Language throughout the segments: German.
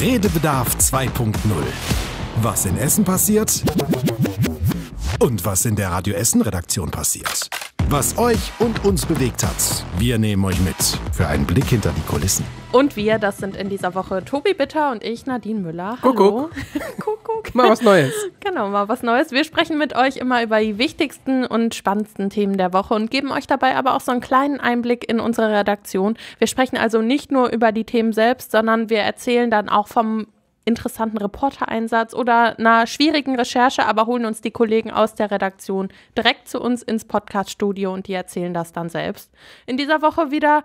Redebedarf 2.0. Was in Essen passiert und was in der Radio Essen Redaktion passiert. Was euch und uns bewegt hat, wir nehmen euch mit für einen Blick hinter die Kulissen. Und wir, das sind in dieser Woche Tobi Bitter und ich, Nadine Müller. Hallo. Kuckuck. Kuckuck. Mal was Neues. Genau, mal was Neues. Wir sprechen mit euch immer über die wichtigsten und spannendsten Themen der Woche und geben euch dabei aber auch so einen kleinen Einblick in unsere Redaktion. Wir sprechen also nicht nur über die Themen selbst, sondern wir erzählen dann auch vom interessanten Reportereinsatz oder einer schwierigen Recherche, aber holen uns die Kollegen aus der Redaktion direkt zu uns ins Podcast-Studio und die erzählen das dann selbst. In dieser Woche wieder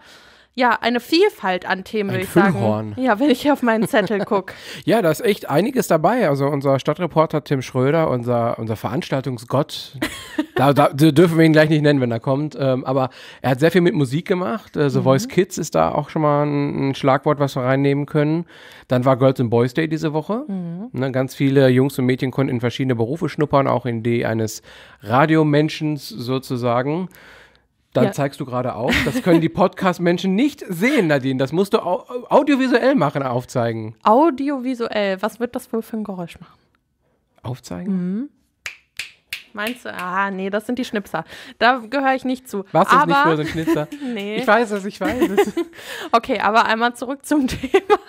ja, eine Vielfalt an Themen, würde ich Füllhorn. sagen. Ja, wenn ich auf meinen Zettel gucke. ja, da ist echt einiges dabei. Also unser Stadtreporter Tim Schröder, unser, unser Veranstaltungsgott, da, da, dürfen wir ihn gleich nicht nennen, wenn er kommt. Ähm, aber er hat sehr viel mit Musik gemacht. Äh, The mhm. Voice Kids ist da auch schon mal ein, ein, Schlagwort, was wir reinnehmen können. Dann war Girls and Boys Day diese Woche. Mhm. Ne, ganz viele Jungs und Mädchen konnten in verschiedene Berufe schnuppern, auch in die eines Radiomenschens sozusagen. Dann ja. zeigst du gerade auf. Das können die Podcast-Menschen nicht sehen, Nadine. Das musst du au audiovisuell machen, aufzeigen. Audiovisuell. Was wird das wohl für ein Geräusch machen? Aufzeigen? Mhm. Meinst du? Ah, nee, das sind die Schnipser. Da gehöre ich nicht zu. Was aber, ist nicht nur so ein Schnipser? nee. Ich weiß es, ich weiß es. okay, aber einmal zurück zum Thema.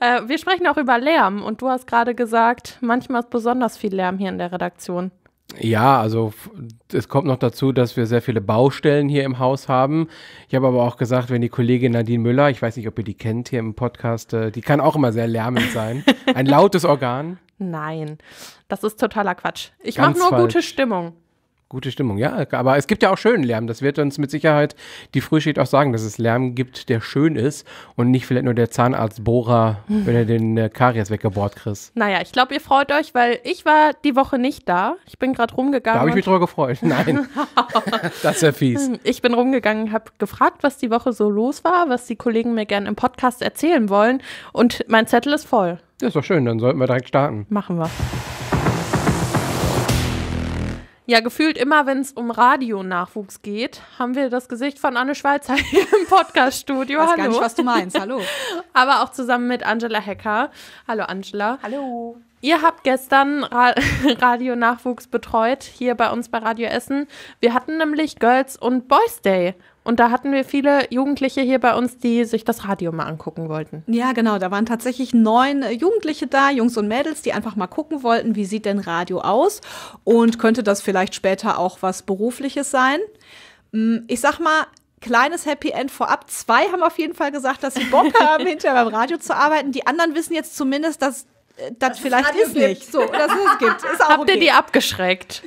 Äh, wir sprechen auch über Lärm und du hast gerade gesagt, manchmal ist besonders viel Lärm hier in der Redaktion. Ja, also es kommt noch dazu, dass wir sehr viele Baustellen hier im Haus haben. Ich habe aber auch gesagt, wenn die Kollegin Nadine Müller, ich weiß nicht, ob ihr die kennt hier im Podcast, äh, die kann auch immer sehr lärmend sein. Ein lautes Organ. Nein, das ist totaler Quatsch. Ich mache nur falsch. gute Stimmung. Gute Stimmung, ja. Aber es gibt ja auch schönen Lärm. Das wird uns mit Sicherheit die Frühschicht auch sagen, dass es Lärm gibt, der schön ist und nicht vielleicht nur der Zahnarztbohrer, hm. wenn er den äh, Karies weggebohrt kriegst. Naja, ich glaube, ihr freut euch, weil ich war die Woche nicht da. Ich bin gerade rumgegangen. Da habe ich mich drüber gefreut. Nein. das ist ja fies. Hm, ich bin rumgegangen, habe gefragt, was die Woche so los war, was die Kollegen mir gerne im Podcast erzählen wollen. Und mein Zettel ist voll. Das ist doch schön, dann sollten wir direkt starten. Machen wir. Ja, gefühlt immer, wenn es um Radionachwuchs geht, haben wir das Gesicht von Anne Schweizer hier im Podcaststudio. Hallo. gar nicht, was du meinst. Hallo. Aber auch zusammen mit Angela Hecker. Hallo, Angela. Hallo. Ihr habt gestern Ra Radionachwuchs betreut, hier bei uns bei Radio Essen. Wir hatten nämlich Girls und Boys Day. Und da hatten wir viele Jugendliche hier bei uns, die sich das Radio mal angucken wollten. Ja, genau. Da waren tatsächlich neun äh, Jugendliche da, Jungs und Mädels, die einfach mal gucken wollten, wie sieht denn Radio aus und könnte das vielleicht später auch was Berufliches sein. Hm, ich sag mal, kleines Happy End vorab. Zwei haben auf jeden Fall gesagt, dass sie Bock haben, hinterher beim Radio zu arbeiten. Die anderen wissen jetzt zumindest, dass äh, das, das vielleicht ist nicht. So, dass es gibt. Ist Habt okay. ihr die abgeschreckt?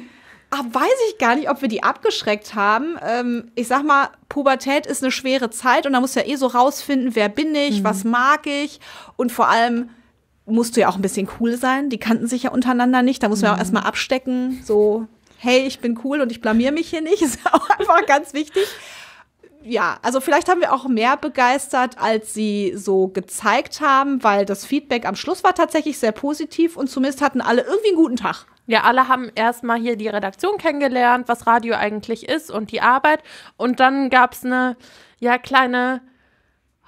Ach, weiß ich gar nicht, ob wir die abgeschreckt haben. Ähm, ich sag mal, Pubertät ist eine schwere Zeit und da musst du ja eh so rausfinden, wer bin ich, mhm. was mag ich und vor allem musst du ja auch ein bisschen cool sein. Die kannten sich ja untereinander nicht, da muss man mhm. ja auch mhm. erstmal abstecken, so, hey, ich bin cool und ich blamier mich hier nicht, ist auch einfach ganz wichtig. Ja, also vielleicht haben wir auch mehr begeistert, als sie so gezeigt haben, weil das Feedback am Schluss war tatsächlich sehr positiv und zumindest hatten alle irgendwie einen guten Tag. Ja, alle haben erstmal hier die Redaktion kennengelernt, was Radio eigentlich ist und die Arbeit. Und dann gab es eine ja, kleine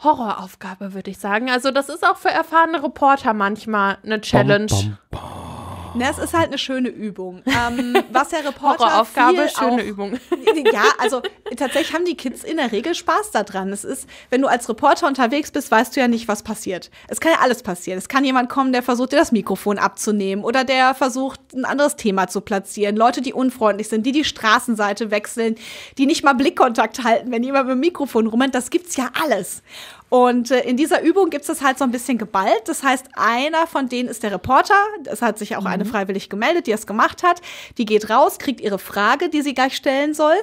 Horroraufgabe, würde ich sagen. Also, das ist auch für erfahrene Reporter manchmal eine Challenge. Bom, bom, bom. Na, es ist halt eine schöne Übung. Ähm, was der Reporter Aufgabe, schöne auch, Übung. Ja, also tatsächlich haben die Kids in der Regel Spaß daran. Es ist, wenn du als Reporter unterwegs bist, weißt du ja nicht, was passiert. Es kann ja alles passieren. Es kann jemand kommen, der versucht, dir das Mikrofon abzunehmen oder der versucht, ein anderes Thema zu platzieren. Leute, die unfreundlich sind, die die Straßenseite wechseln, die nicht mal Blickkontakt halten, wenn jemand mit dem Mikrofon rumrennt. Das gibt's ja alles. Und äh, in dieser Übung gibt es das halt so ein bisschen geballt. Das heißt, einer von denen ist der Reporter. Es hat sich auch mhm. eine freiwillig gemeldet, die es gemacht hat. Die geht raus, kriegt ihre Frage, die sie gleich stellen soll.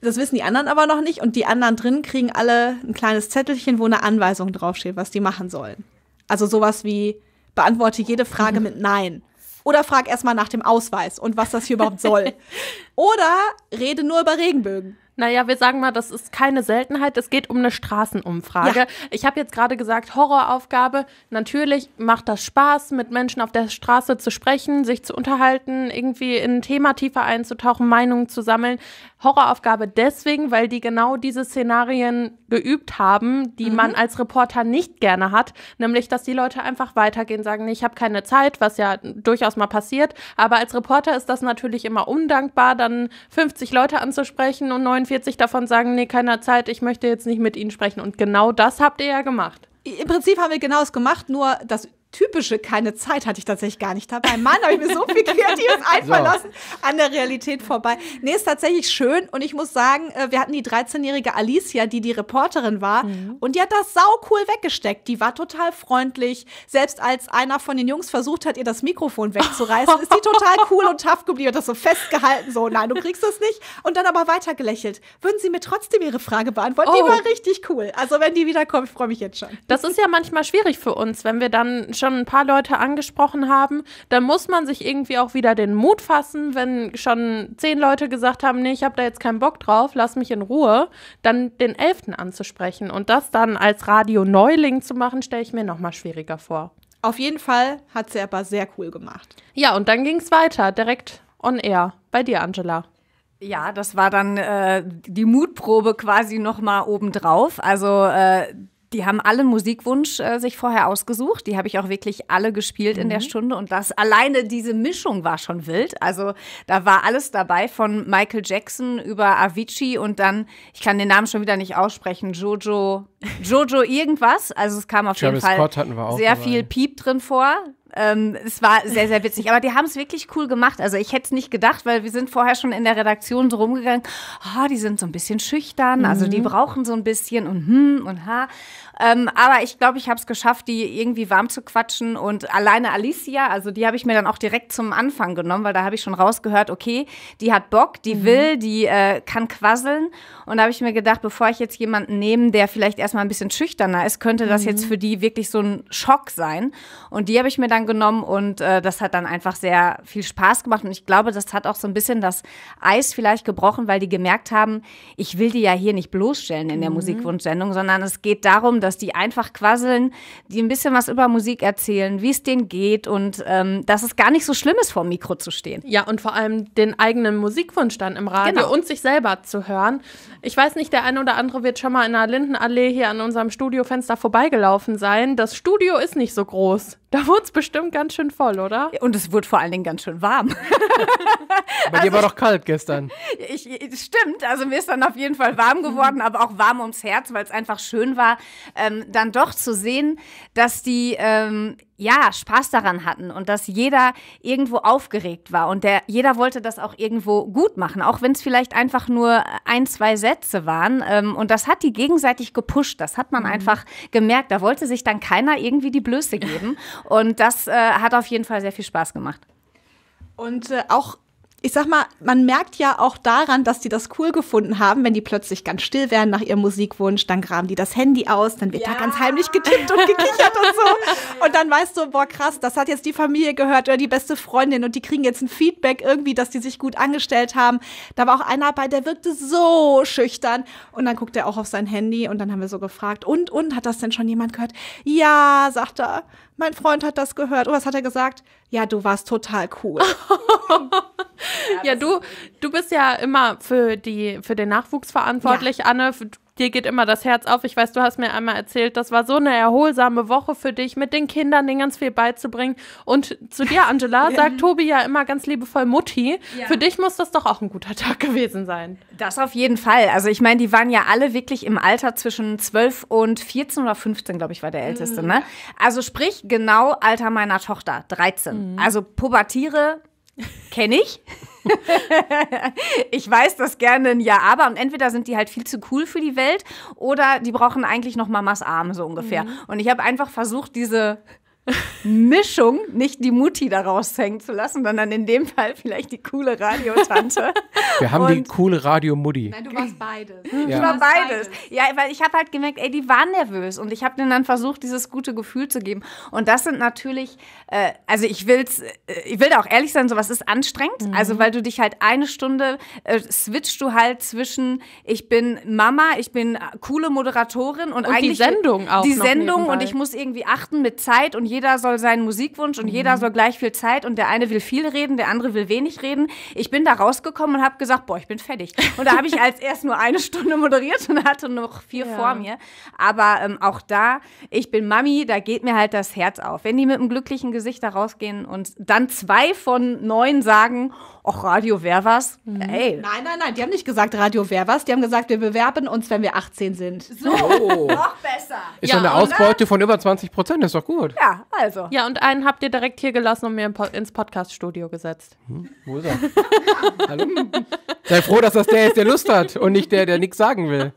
Das wissen die anderen aber noch nicht. Und die anderen drin kriegen alle ein kleines Zettelchen, wo eine Anweisung draufsteht, was die machen sollen. Also sowas wie, beantworte jede Frage mhm. mit Nein. Oder frag erstmal nach dem Ausweis und was das hier überhaupt soll. Oder rede nur über Regenbögen. Naja, wir sagen mal, das ist keine Seltenheit. Es geht um eine Straßenumfrage. Ja. Ich habe jetzt gerade gesagt, Horroraufgabe. Natürlich macht das Spaß, mit Menschen auf der Straße zu sprechen, sich zu unterhalten, irgendwie in ein Thema tiefer einzutauchen, Meinungen zu sammeln. Horroraufgabe deswegen, weil die genau diese Szenarien geübt haben, die mhm. man als Reporter nicht gerne hat. Nämlich, dass die Leute einfach weitergehen, sagen, nee, ich habe keine Zeit, was ja durchaus mal passiert. Aber als Reporter ist das natürlich immer undankbar, dann 50 Leute anzusprechen und neun 42 davon sagen, nee, keiner Zeit, ich möchte jetzt nicht mit Ihnen sprechen. Und genau das habt ihr ja gemacht. Im Prinzip haben wir genau das gemacht, nur das typische keine Zeit hatte ich tatsächlich gar nicht dabei. Mann, habe ich mir so viel Kreatives einverlassen so. an der Realität vorbei. Nee, ist tatsächlich schön und ich muss sagen, äh, wir hatten die 13-jährige Alicia, die die Reporterin war mhm. und die hat das sau cool weggesteckt. Die war total freundlich. Selbst als einer von den Jungs versucht hat, ihr das Mikrofon wegzureißen, ist die total cool und tough geblieben und das so festgehalten, so, nein, du kriegst das nicht. Und dann aber weiter gelächelt. Würden sie mir trotzdem ihre Frage beantworten? Oh. Die war richtig cool. Also wenn die wiederkommt, ich freue mich jetzt schon. Das ist ja manchmal schwierig für uns, wenn wir dann schon schon ein paar Leute angesprochen haben, dann muss man sich irgendwie auch wieder den Mut fassen, wenn schon zehn Leute gesagt haben, nee, ich habe da jetzt keinen Bock drauf, lass mich in Ruhe, dann den elften anzusprechen. Und das dann als Radio-Neuling zu machen, stelle ich mir nochmal schwieriger vor. Auf jeden Fall hat sie aber sehr cool gemacht. Ja, und dann ging es weiter, direkt on air. Bei dir, Angela. Ja, das war dann äh, die Mutprobe quasi nochmal obendrauf. Also äh, die haben alle Musikwunsch äh, sich vorher ausgesucht. Die habe ich auch wirklich alle gespielt mhm. in der mhm. Stunde. Und das alleine diese Mischung war schon wild. Also da war alles dabei von Michael Jackson über Avicii und dann, ich kann den Namen schon wieder nicht aussprechen, Jojo, Jojo irgendwas. Also es kam auf Travis jeden Fall sehr dabei. viel Piep drin vor. Ähm, es war sehr, sehr witzig. Aber die haben es wirklich cool gemacht. Also ich hätte es nicht gedacht, weil wir sind vorher schon in der Redaktion so rumgegangen, oh, die sind so ein bisschen schüchtern, mhm. also die mhm. brauchen so ein bisschen und hm und ha. Ähm, aber ich glaube, ich habe es geschafft, die irgendwie warm zu quatschen. Und alleine Alicia, also die habe ich mir dann auch direkt zum Anfang genommen, weil da habe ich schon rausgehört, okay, die hat Bock, die mhm. will, die äh, kann quasseln. Und da habe ich mir gedacht, bevor ich jetzt jemanden nehme, der vielleicht erstmal ein bisschen schüchterner ist, könnte das mhm. jetzt für die wirklich so ein Schock sein. Und die habe ich mir dann genommen und äh, das hat dann einfach sehr viel Spaß gemacht. Und ich glaube, das hat auch so ein bisschen das Eis vielleicht gebrochen, weil die gemerkt haben, ich will die ja hier nicht bloßstellen in der mhm. Musikwunschsendung, sondern es geht darum, dass die einfach quasseln, die ein bisschen was über Musik erzählen, wie es denen geht und ähm, dass es gar nicht so schlimm ist, vor dem Mikro zu stehen. Ja, und vor allem den eigenen Musikwunsch dann im Radio genau. und sich selber zu hören. Ich weiß nicht, der eine oder andere wird schon mal in der Lindenallee hier an unserem Studiofenster vorbeigelaufen sein. Das Studio ist nicht so groß. Da wurde es bestimmt ganz schön voll, oder? Und es wurde vor allen Dingen ganz schön warm. Bei also, dir war also doch kalt gestern. Ich, ich, stimmt, also mir ist dann auf jeden Fall warm geworden, aber auch warm ums Herz, weil es einfach schön war, ähm, dann doch zu sehen, dass die ähm, ja, Spaß daran hatten und dass jeder irgendwo aufgeregt war und der, jeder wollte das auch irgendwo gut machen, auch wenn es vielleicht einfach nur ein, zwei Sätze waren. Ähm, und das hat die gegenseitig gepusht, das hat man mhm. einfach gemerkt. Da wollte sich dann keiner irgendwie die Blöße geben. Und das äh, hat auf jeden Fall sehr viel Spaß gemacht. Und äh, auch ich sag mal, man merkt ja auch daran, dass die das cool gefunden haben, wenn die plötzlich ganz still werden nach ihrem Musikwunsch, dann graben die das Handy aus, dann wird ja. da ganz heimlich getippt und gekichert und so. Und dann weißt du, boah, krass, das hat jetzt die Familie gehört oder die beste Freundin und die kriegen jetzt ein Feedback irgendwie, dass die sich gut angestellt haben. Da war auch einer bei, der wirkte so schüchtern. Und dann guckt er auch auf sein Handy und dann haben wir so gefragt, und, und, hat das denn schon jemand gehört? Ja, sagt er mein Freund hat das gehört. Oh, was hat er gesagt? Ja, du warst total cool. ja, ja du, du bist ja immer für, die, für den Nachwuchs verantwortlich, ja. Anne dir geht immer das Herz auf. Ich weiß, du hast mir einmal erzählt, das war so eine erholsame Woche für dich, mit den Kindern den ganz viel beizubringen. Und zu dir, Angela, ja. sagt Tobi ja immer ganz liebevoll Mutti. Ja. Für dich muss das doch auch ein guter Tag gewesen sein. Das auf jeden Fall. Also ich meine, die waren ja alle wirklich im Alter zwischen 12 und 14 oder 15, glaube ich, war der mhm. Älteste. Mhm. Ne? Also sprich, genau Alter meiner Tochter, 13. Mhm. Also pubertiere Kenne ich. ich weiß das gerne ein Ja, aber. Und entweder sind die halt viel zu cool für die Welt oder die brauchen eigentlich noch Mamas Arm, so ungefähr. Mhm. Und ich habe einfach versucht, diese Mischung nicht die Mutti daraus hängen zu lassen, sondern in dem Fall vielleicht die coole Radiotante. Wir haben und die coole Radiomutti. Nein, du warst beides. Hm, ja. Ich war beides. Ja, weil ich habe halt gemerkt, ey, die waren nervös und ich habe denen dann versucht, dieses gute Gefühl zu geben. Und das sind natürlich, äh, also ich will's, äh, ich will da auch ehrlich sein, sowas ist anstrengend. Mhm. Also weil du dich halt eine Stunde äh, switchst du halt zwischen, ich bin Mama, ich bin coole Moderatorin und, und eigentlich die Sendung auch. Die Sendung nebenbei. und ich muss irgendwie achten mit Zeit und jeder soll seinen Musikwunsch und mhm. jeder soll gleich viel Zeit und der eine will viel reden, der andere will wenig reden. Ich bin da rausgekommen und habe gesagt, boah, ich bin fertig. Und da habe ich als erst nur eine Stunde moderiert und hatte noch vier ja. vor mir. Aber ähm, auch da, ich bin Mami, da geht mir halt das Herz auf. Wenn die mit einem glücklichen Gesicht da rausgehen und dann zwei von neun sagen, Och, Radio wer was? Mhm. Ey. Nein, nein, nein, die haben nicht gesagt, Radio wer was. Die haben gesagt, wir bewerben uns, wenn wir 18 sind. So, oh. noch besser. Ist ja, eine Ausbeute oder? von über 20 Prozent, ist doch gut. Ja, ja, also. Ja, und einen habt ihr direkt hier gelassen und mir ins Podcaststudio gesetzt. Hm, wo ist er? Hallo? Sei froh, dass das der ist, der Lust hat und nicht der, der nichts sagen will.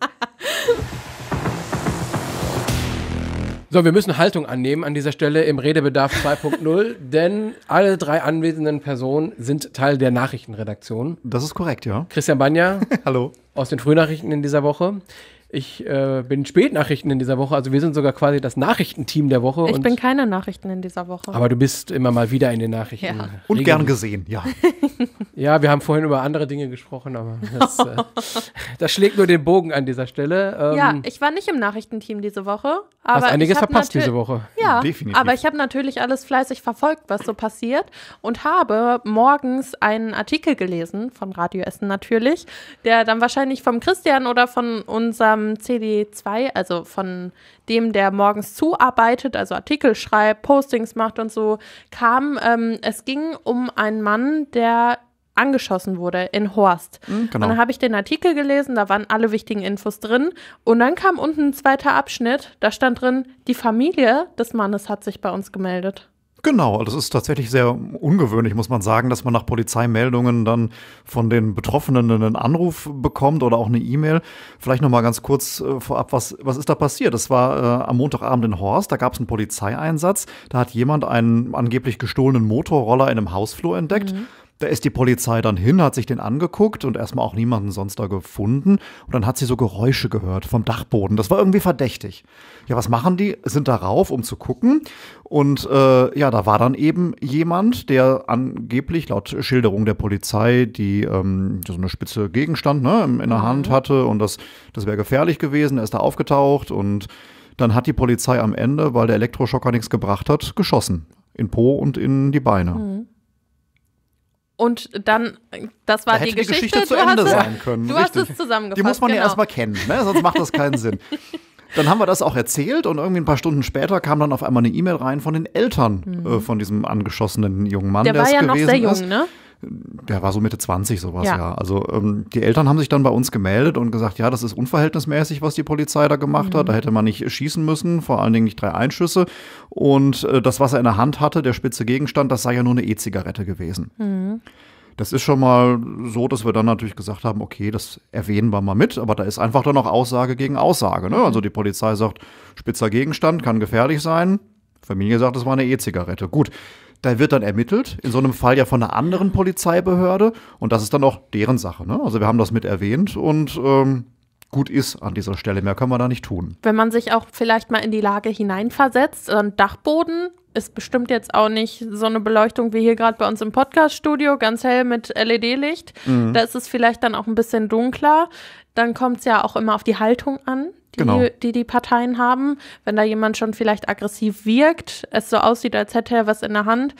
So, wir müssen Haltung annehmen an dieser Stelle im Redebedarf 2.0, denn alle drei anwesenden Personen sind Teil der Nachrichtenredaktion. Das ist korrekt, ja. Christian Banja. Hallo. Aus den Frühnachrichten in dieser Woche. Ich äh, bin Spätnachrichten in dieser Woche, also wir sind sogar quasi das Nachrichtenteam der Woche. Ich bin keine Nachrichten in dieser Woche. Aber du bist immer mal wieder in den Nachrichten. Ja. Und gern gesehen, ja. ja, wir haben vorhin über andere Dinge gesprochen, aber das, äh, das schlägt nur den Bogen an dieser Stelle. Ähm, ja, ich war nicht im Nachrichtenteam diese Woche. Aber hast einiges verpasst diese Woche. Ja, definitiv. Aber ich habe natürlich alles fleißig verfolgt, was so passiert und habe morgens einen Artikel gelesen von Radio Essen natürlich, der dann wahrscheinlich vom Christian oder von unserem am CD2, also von dem, der morgens zuarbeitet, also Artikel schreibt, Postings macht und so, kam, ähm, es ging um einen Mann, der angeschossen wurde in Horst. Mhm, genau. Und dann habe ich den Artikel gelesen, da waren alle wichtigen Infos drin. Und dann kam unten ein zweiter Abschnitt, da stand drin, die Familie des Mannes hat sich bei uns gemeldet. Genau, das ist tatsächlich sehr ungewöhnlich, muss man sagen, dass man nach Polizeimeldungen dann von den Betroffenen einen Anruf bekommt oder auch eine E-Mail. Vielleicht noch mal ganz kurz äh, vorab, was, was ist da passiert? Das war äh, am Montagabend in Horst, da gab es einen Polizeieinsatz, da hat jemand einen angeblich gestohlenen Motorroller in einem Hausflur entdeckt. Mhm. Da ist die Polizei dann hin, hat sich den angeguckt und erstmal auch niemanden sonst da gefunden. Und dann hat sie so Geräusche gehört vom Dachboden. Das war irgendwie verdächtig. Ja, was machen die? Sind darauf, um zu gucken. Und äh, ja, da war dann eben jemand, der angeblich laut Schilderung der Polizei die ähm, so eine spitze Gegenstand ne, in der mhm. Hand hatte und das, das wäre gefährlich gewesen. Er ist da aufgetaucht und dann hat die Polizei am Ende, weil der Elektroschocker nichts gebracht hat, geschossen. In Po und in die Beine. Mhm. Und dann, das war da die, Geschichte. die Geschichte. zu Ende es, sein können. Du Richtig. hast es zusammengefasst. Die muss man genau. ja erstmal kennen, ne? sonst macht das keinen Sinn. Dann haben wir das auch erzählt und irgendwie ein paar Stunden später kam dann auf einmal eine E-Mail rein von den Eltern mhm. äh, von diesem angeschossenen jungen Mann, der, war ja noch sehr jung, ist. ne? der war so Mitte 20 sowas, ja. ja. Also ähm, die Eltern haben sich dann bei uns gemeldet und gesagt, ja, das ist unverhältnismäßig, was die Polizei da gemacht mhm. hat. Da hätte man nicht schießen müssen, vor allen Dingen nicht drei Einschüsse. Und äh, das, was er in der Hand hatte, der spitze Gegenstand, das sei ja nur eine E-Zigarette gewesen. Mhm. Das ist schon mal so, dass wir dann natürlich gesagt haben, okay, das erwähnen wir mal mit, aber da ist einfach dann auch Aussage gegen Aussage. Ne? Mhm. Also die Polizei sagt, spitzer Gegenstand kann gefährlich sein. Familie sagt, es war eine E-Zigarette. Gut, da wird dann ermittelt, in so einem Fall ja von einer anderen Polizeibehörde. Und das ist dann auch deren Sache. Ne? Also wir haben das mit erwähnt und ähm, gut ist an dieser Stelle. Mehr kann man da nicht tun. Wenn man sich auch vielleicht mal in die Lage hineinversetzt, so äh, ein Dachboden ist bestimmt jetzt auch nicht so eine Beleuchtung wie hier gerade bei uns im Podcast-Studio, ganz hell mit LED-Licht. Mhm. Da ist es vielleicht dann auch ein bisschen dunkler. Dann kommt es ja auch immer auf die Haltung an Genau. die, genau. die, die Parteien haben. Wenn da jemand schon vielleicht aggressiv wirkt, es so aussieht, als hätte er was in der Hand.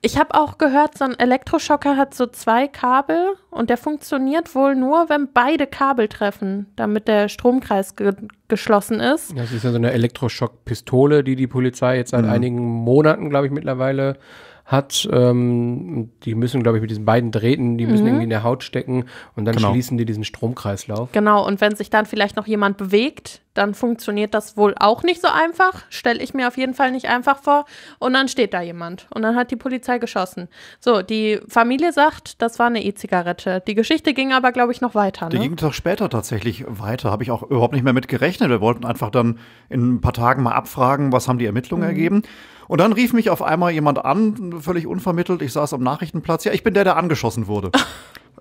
Ich habe auch gehört, so ein Elektroschocker hat so zwei Kabel und der funktioniert wohl nur, wenn beide Kabel treffen, damit der Stromkreis ge geschlossen ist. Das ist ja so eine Elektroschockpistole, die die Polizei jetzt seit mhm. einigen Monaten, glaube ich, mittlerweile hat. Ähm, die müssen, glaube ich, mit diesen beiden Drähten, die mhm. müssen irgendwie in der Haut stecken und dann genau. schließen die diesen Stromkreislauf. Genau, und wenn sich dann vielleicht noch jemand bewegt, dann funktioniert das wohl auch nicht so einfach. Stelle ich mir auf jeden Fall nicht einfach vor. Und dann steht da jemand. Und dann hat die Polizei geschossen. So, die Familie sagt, das war eine E-Zigarette. Die Geschichte ging aber, glaube ich, noch weiter. Ne? Die ging einen später tatsächlich weiter. Habe ich auch überhaupt nicht mehr mit gerechnet. Wir wollten einfach dann in ein paar Tagen mal abfragen, was haben die Ermittlungen mhm. ergeben. Und dann rief mich auf einmal jemand an, völlig unvermittelt. Ich saß am Nachrichtenplatz. Ja, ich bin der, der angeschossen wurde.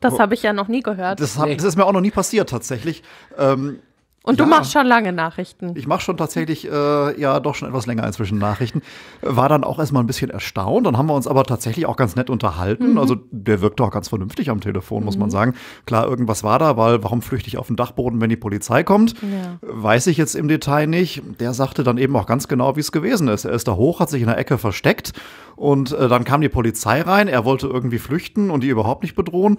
Das oh. habe ich ja noch nie gehört. Das, hab, das, ist mir auch noch nie passiert tatsächlich. Ähm, und du ja, machst schon lange Nachrichten. Ich mache schon tatsächlich, äh, ja, doch schon etwas länger inzwischen Nachrichten. War dann auch erstmal ein bisschen erstaunt. Dann haben wir uns aber tatsächlich auch ganz nett unterhalten. Mhm. Also der wirkte auch ganz vernünftig am Telefon, mhm. muss man mhm. sagen. Klar, irgendwas war da, weil warum flüchte ich auf den Dachboden, wenn die Polizei kommt? Ja. Weiß ich jetzt im Detail nicht. Der sagte dann eben auch ganz genau, wie es gewesen ist. Er ist da hoch, hat sich in der Ecke versteckt und äh, dann kam die Polizei rein. Er wollte irgendwie flüchten und die überhaupt nicht bedrohen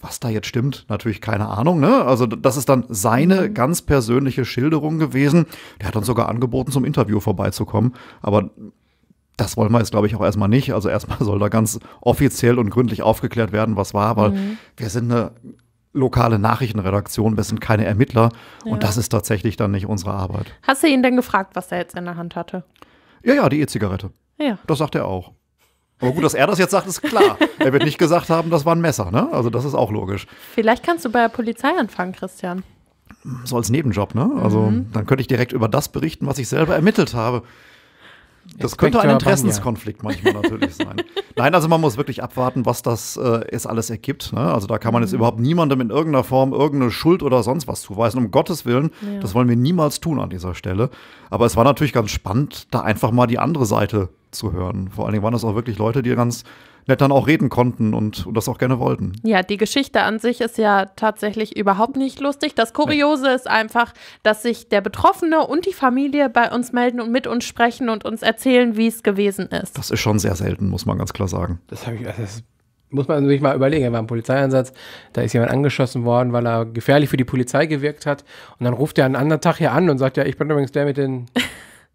was da jetzt stimmt, natürlich keine Ahnung. Ne? Also das ist dann seine mhm. ganz persönliche Schilderung gewesen. Der hat uns sogar angeboten, zum Interview vorbeizukommen. Aber das wollen wir jetzt, glaube ich, auch erstmal nicht. Also erstmal soll da ganz offiziell und gründlich aufgeklärt werden, was war, weil mhm. wir sind eine lokale Nachrichtenredaktion, wir sind keine Ermittler ja. und das ist tatsächlich dann nicht unsere Arbeit. Hast du ihn denn gefragt, was er jetzt in der Hand hatte? Ja, ja, die E-Zigarette. Ja. Das sagt er auch. Aber gut, dass er das jetzt sagt, ist klar. er wird nicht gesagt haben, das war ein Messer, ne? Also das ist auch logisch. Vielleicht kannst du bei der Polizei anfangen, Christian. So als Nebenjob, ne? Also mhm. dann könnte ich direkt über das berichten, was ich selber ermittelt habe. Das Expector könnte ein Interessenskonflikt manchmal natürlich sein. Nein, also man muss wirklich abwarten, was das äh, jetzt alles ergibt. Ne? Also da kann man jetzt mhm. überhaupt niemandem in irgendeiner Form irgendeine Schuld oder sonst was zuweisen. Um Gottes Willen, ja. das wollen wir niemals tun an dieser Stelle. Aber es war natürlich ganz spannend, da einfach mal die andere Seite zu hören. Vor allen Dingen waren das auch wirklich Leute, die ganz nett dann auch reden konnten und, und das auch gerne wollten. Ja, die Geschichte an sich ist ja tatsächlich überhaupt nicht lustig. Das Kuriose nee. ist einfach, dass sich der Betroffene und die Familie bei uns melden und mit uns sprechen und uns erzählen, wie es gewesen ist. Das ist schon sehr selten, muss man ganz klar sagen. Das habe ich. Also das muss man sich mal überlegen, er war im Polizeieinsatz, da ist jemand angeschossen worden, weil er gefährlich für die Polizei gewirkt hat. Und dann ruft er einen anderen Tag hier an und sagt, ja, ich bin übrigens der mit den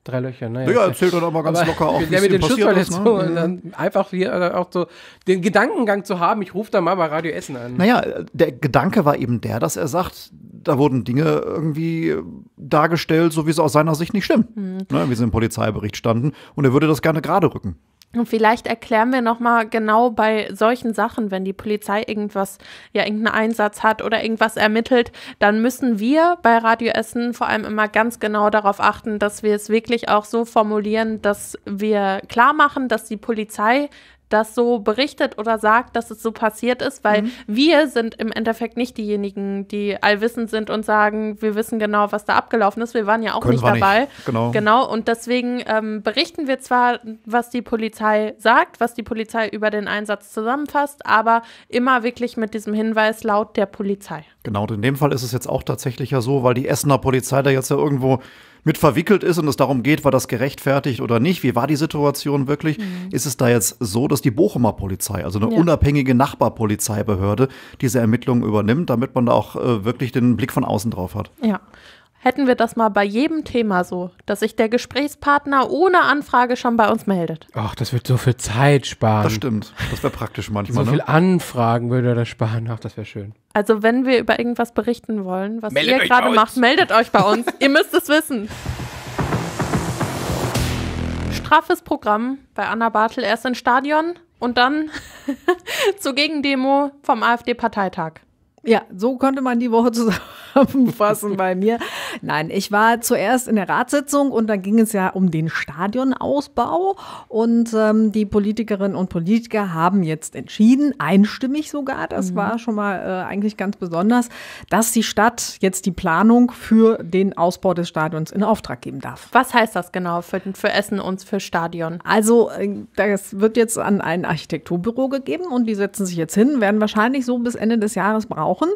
Drei Löcher, ne? naja. Ja, erzählt doch doch mal ganz aber locker auch, ja, mit den Schutzverletzungen. Ne? Mhm. dann einfach hier äh, auch so den Gedankengang zu haben, ich rufe da mal bei Radio Essen an. Naja, der Gedanke war eben der, dass er sagt, da wurden Dinge irgendwie äh, dargestellt, so wie sie aus seiner Sicht nicht stimmen. Mhm. Ne, wie sie im Polizeibericht standen. Und er würde das gerne gerade rücken. Und vielleicht erklären wir nochmal genau bei solchen Sachen, wenn die Polizei irgendwas, ja, irgendeinen Einsatz hat oder irgendwas ermittelt, dann müssen wir bei Radio Essen vor allem immer ganz genau darauf achten, dass wir es wirklich auch so formulieren, dass wir klar machen, dass die Polizei das so berichtet oder sagt, dass es so passiert ist, weil mhm. wir sind im Endeffekt nicht diejenigen, die allwissend sind und sagen, wir wissen genau, was da abgelaufen ist. Wir waren ja auch Können nicht dabei. Nicht. Genau. genau. Und deswegen ähm, berichten wir zwar, was die Polizei sagt, was die Polizei über den Einsatz zusammenfasst, aber immer wirklich mit diesem Hinweis laut der Polizei. Genau, und in dem Fall ist es jetzt auch tatsächlich ja so, weil die Essener Polizei da jetzt ja irgendwo mit verwickelt ist und es darum geht, war das gerechtfertigt oder nicht? Wie war die Situation wirklich? Mhm. Ist es da jetzt so, dass die Bochumer Polizei, also eine ja. unabhängige Nachbarpolizeibehörde, diese Ermittlungen übernimmt, damit man da auch äh, wirklich den Blick von außen drauf hat? Ja. Hätten wir das mal bei jedem Thema so, dass sich der Gesprächspartner ohne Anfrage schon bei uns meldet. Ach, das wird so viel Zeit sparen. Das stimmt. Das wäre praktisch manchmal. so ne? viel Anfragen würde das sparen. Ach, das wäre schön. Also wenn wir über irgendwas berichten wollen, was meldet ihr gerade macht, meldet euch bei uns. ihr müsst es wissen. Straffes Programm bei Anna Bartel erst ins Stadion und dann zur Gegendemo vom AfD-Parteitag. Ja, so konnte man die Woche zusammenfassen bei mir. Nein, ich war zuerst in der Ratssitzung und da ging es ja um den Stadionausbau. Und ähm, die Politikerinnen und Politiker haben jetzt entschieden, einstimmig sogar, das mhm. war schon mal äh, eigentlich ganz besonders, dass die Stadt jetzt die Planung für den Ausbau des Stadions in Auftrag geben darf. Was heißt das genau für, für Essen und für Stadion? Also, äh, das wird jetzt an ein Architekturbüro gegeben und die setzen sich jetzt hin, werden wahrscheinlich so bis Ende des Jahres brauchen brauchen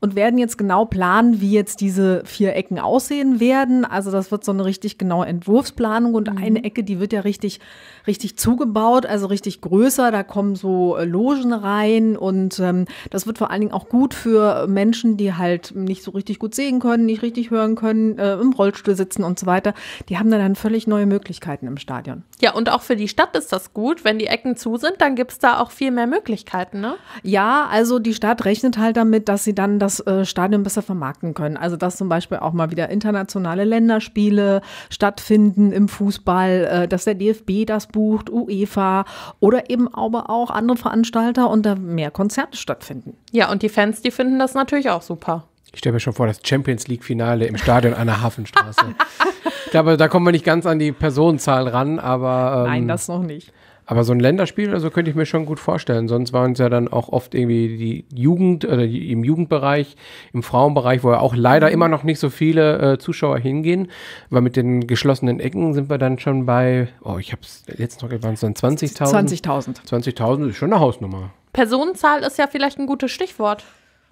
und werden jetzt genau planen, wie jetzt diese vier Ecken aussehen werden. Also das wird so eine richtig genaue Entwurfsplanung und mhm. eine Ecke, die wird ja richtig richtig zugebaut, also richtig größer. Da kommen so äh, Logen rein und ähm, das wird vor allen Dingen auch gut für Menschen, die halt nicht so richtig gut sehen können, nicht richtig hören können, äh, im Rollstuhl sitzen und so weiter. Die haben da dann völlig neue Möglichkeiten im Stadion. Ja, und auch für die Stadt ist das gut. Wenn die Ecken zu sind, dann gibt es da auch viel mehr Möglichkeiten, ne? Ja, also die Stadt rechnet halt damit, dass sie dann das äh, Stadion besser vermarkten können. Also dass zum Beispiel auch mal wieder internationale Länderspiele stattfinden im Fußball, äh, dass der DFB das bucht, UEFA oder eben aber auch andere Veranstalter und da mehr Konzerte stattfinden. Ja, und die Fans, die finden das natürlich auch super. Ich stelle mir schon vor, das Champions League-Finale im Stadion einer Hafenstraße. ich glaube, da kommen wir nicht ganz an die Personenzahl ran, aber. Ähm, Nein, das noch nicht. Aber so ein Länderspiel, also könnte ich mir schon gut vorstellen. Sonst waren es ja dann auch oft irgendwie die Jugend oder also die, im Jugendbereich, im Frauenbereich, wo ja auch leider mhm. immer noch nicht so viele äh, Zuschauer hingehen. Weil mit den geschlossenen Ecken sind wir dann schon bei, oh, ich habe es letztens noch, waren es dann 20.000? 20.000. 20.000 ist schon eine Hausnummer. Personenzahl ist ja vielleicht ein gutes Stichwort.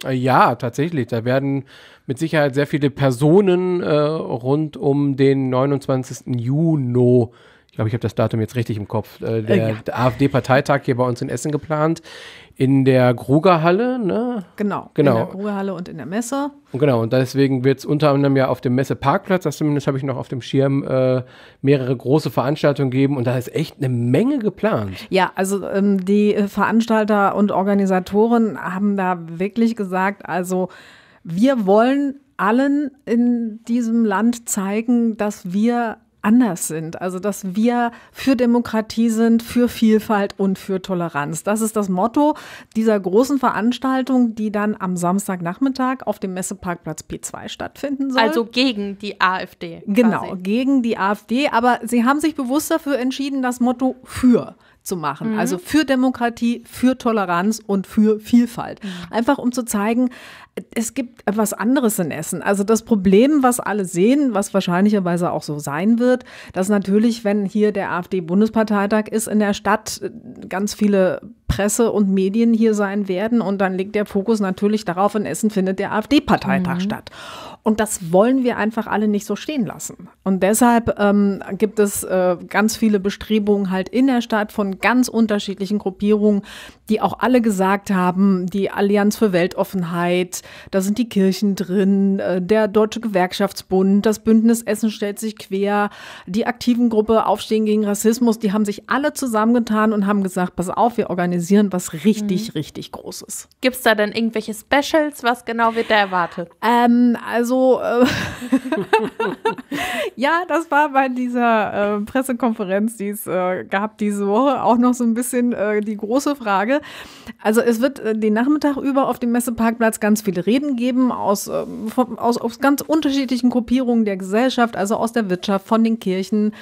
Äh, ja, tatsächlich. Da werden mit Sicherheit sehr viele Personen äh, rund um den 29. Juni glaube, ich habe das Datum jetzt richtig im Kopf, äh, äh der, ja. der AfD-Parteitag hier bei uns in Essen geplant, in der Grugerhalle, ne? Genau, genau. in der Grugerhalle und in der Messe. Und genau, und deswegen wird es unter anderem ja auf dem Messeparkplatz, das zumindest habe ich noch auf dem Schirm, äh, mehrere große Veranstaltungen geben und da ist echt eine Menge geplant. Ja, also ähm, die äh, Veranstalter und Organisatoren haben da wirklich gesagt, also wir wollen allen in diesem Land zeigen, dass wir anders sind. Also, dass wir für Demokratie sind, für Vielfalt und für Toleranz. Das ist das Motto dieser großen Veranstaltung, die dann am Samstagnachmittag auf dem Messeparkplatz P2 stattfinden soll. Also gegen die AfD. Genau, quasi. gegen die AfD. Aber sie haben sich bewusst dafür entschieden, das Motto für zu machen. Mhm. Also für Demokratie, für Toleranz und für Vielfalt. Mhm. Einfach um zu zeigen, es gibt etwas anderes in Essen. Also das Problem, was alle sehen, was wahrscheinlicherweise auch so sein wird, dass natürlich, wenn hier der AfD-Bundesparteitag ist in der Stadt, ganz viele Presse und Medien hier sein werden. Und dann liegt der Fokus natürlich darauf, in Essen findet der AfD-Parteitag mhm. statt. Und das wollen wir einfach alle nicht so stehen lassen. Und deshalb ähm, gibt es äh, ganz viele Bestrebungen halt in der Stadt von ganz unterschiedlichen Gruppierungen, die auch alle gesagt haben, die Allianz für Weltoffenheit, da sind die Kirchen drin, äh, der Deutsche Gewerkschaftsbund, das Bündnis Essen stellt sich quer, die aktiven Gruppe Aufstehen gegen Rassismus, die haben sich alle zusammengetan und haben gesagt, pass auf, wir organisieren was richtig, mhm. richtig Großes. Gibt es da dann irgendwelche Specials? Was genau wird da erwartet? Ähm, also so, äh ja, das war bei dieser äh, Pressekonferenz, die es äh, gab diese Woche, auch noch so ein bisschen äh, die große Frage. Also es wird äh, den Nachmittag über auf dem Messeparkplatz ganz viele Reden geben aus, äh, von, aus, aus ganz unterschiedlichen Gruppierungen der Gesellschaft, also aus der Wirtschaft, von den Kirchen,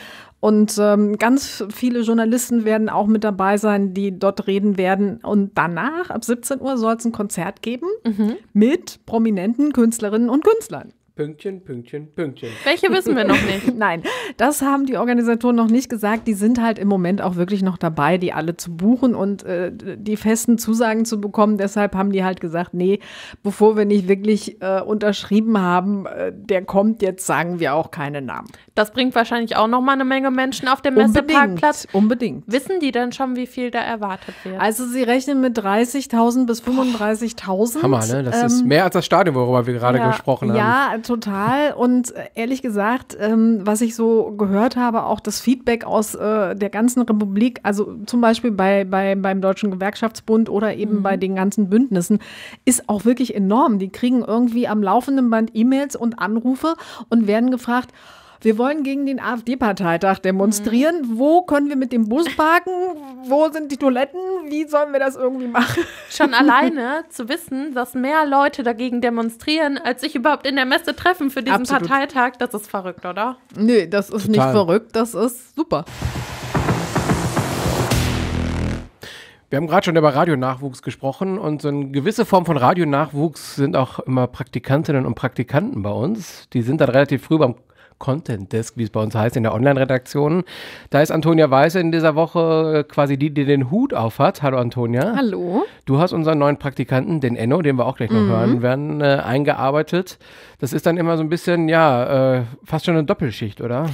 und ähm, ganz viele Journalisten werden auch mit dabei sein, die dort reden werden. Und danach, ab 17 Uhr, soll es ein Konzert geben mhm. mit prominenten Künstlerinnen und Künstlern. Pünktchen, Pünktchen, Pünktchen. Welche wissen wir noch nicht? Nein, das haben die Organisatoren noch nicht gesagt. Die sind halt im Moment auch wirklich noch dabei, die alle zu buchen und äh, die festen Zusagen zu bekommen. Deshalb haben die halt gesagt, nee, bevor wir nicht wirklich äh, unterschrieben haben, äh, der kommt jetzt, sagen wir auch keine Namen. Das bringt wahrscheinlich auch noch mal eine Menge Menschen auf dem Messeparkplatz. Unbedingt. Wissen die denn schon, wie viel da erwartet wird? Also sie rechnen mit 30.000 bis 35.000. Hammer, ne? Das ähm, ist mehr als das Stadion, worüber wir gerade ja, gesprochen haben. Ja, total. Und äh, ehrlich gesagt, ähm, was ich so gehört habe, auch das Feedback aus äh, der ganzen Republik, also zum Beispiel bei, bei, beim Deutschen Gewerkschaftsbund oder eben mhm. bei den ganzen Bündnissen, ist auch wirklich enorm. Die kriegen irgendwie am laufenden Band E-Mails und Anrufe und werden gefragt, wir wollen gegen den AfD-Parteitag demonstrieren. Mhm. Wo können wir mit dem Bus parken? Wo sind die Toiletten? Wie sollen wir das irgendwie machen? Schon alleine zu wissen, dass mehr Leute dagegen demonstrieren, als sich überhaupt in der Messe treffen für diesen Absolut. Parteitag, das ist verrückt, oder? Nee, das ist Total. nicht verrückt, das ist super. Wir haben gerade schon über Radionachwuchs gesprochen und so eine gewisse Form von Radionachwuchs sind auch immer Praktikantinnen und Praktikanten bei uns. Die sind dann relativ früh beim Content Desk, wie es bei uns heißt, in der Online-Redaktion. Da ist Antonia Weiße in dieser Woche äh, quasi die, die den Hut auf hat. Hallo Antonia. Hallo. Du hast unseren neuen Praktikanten, den Enno, den wir auch gleich noch mhm. hören werden, äh, eingearbeitet. Das ist dann immer so ein bisschen, ja, äh, fast schon eine Doppelschicht, oder?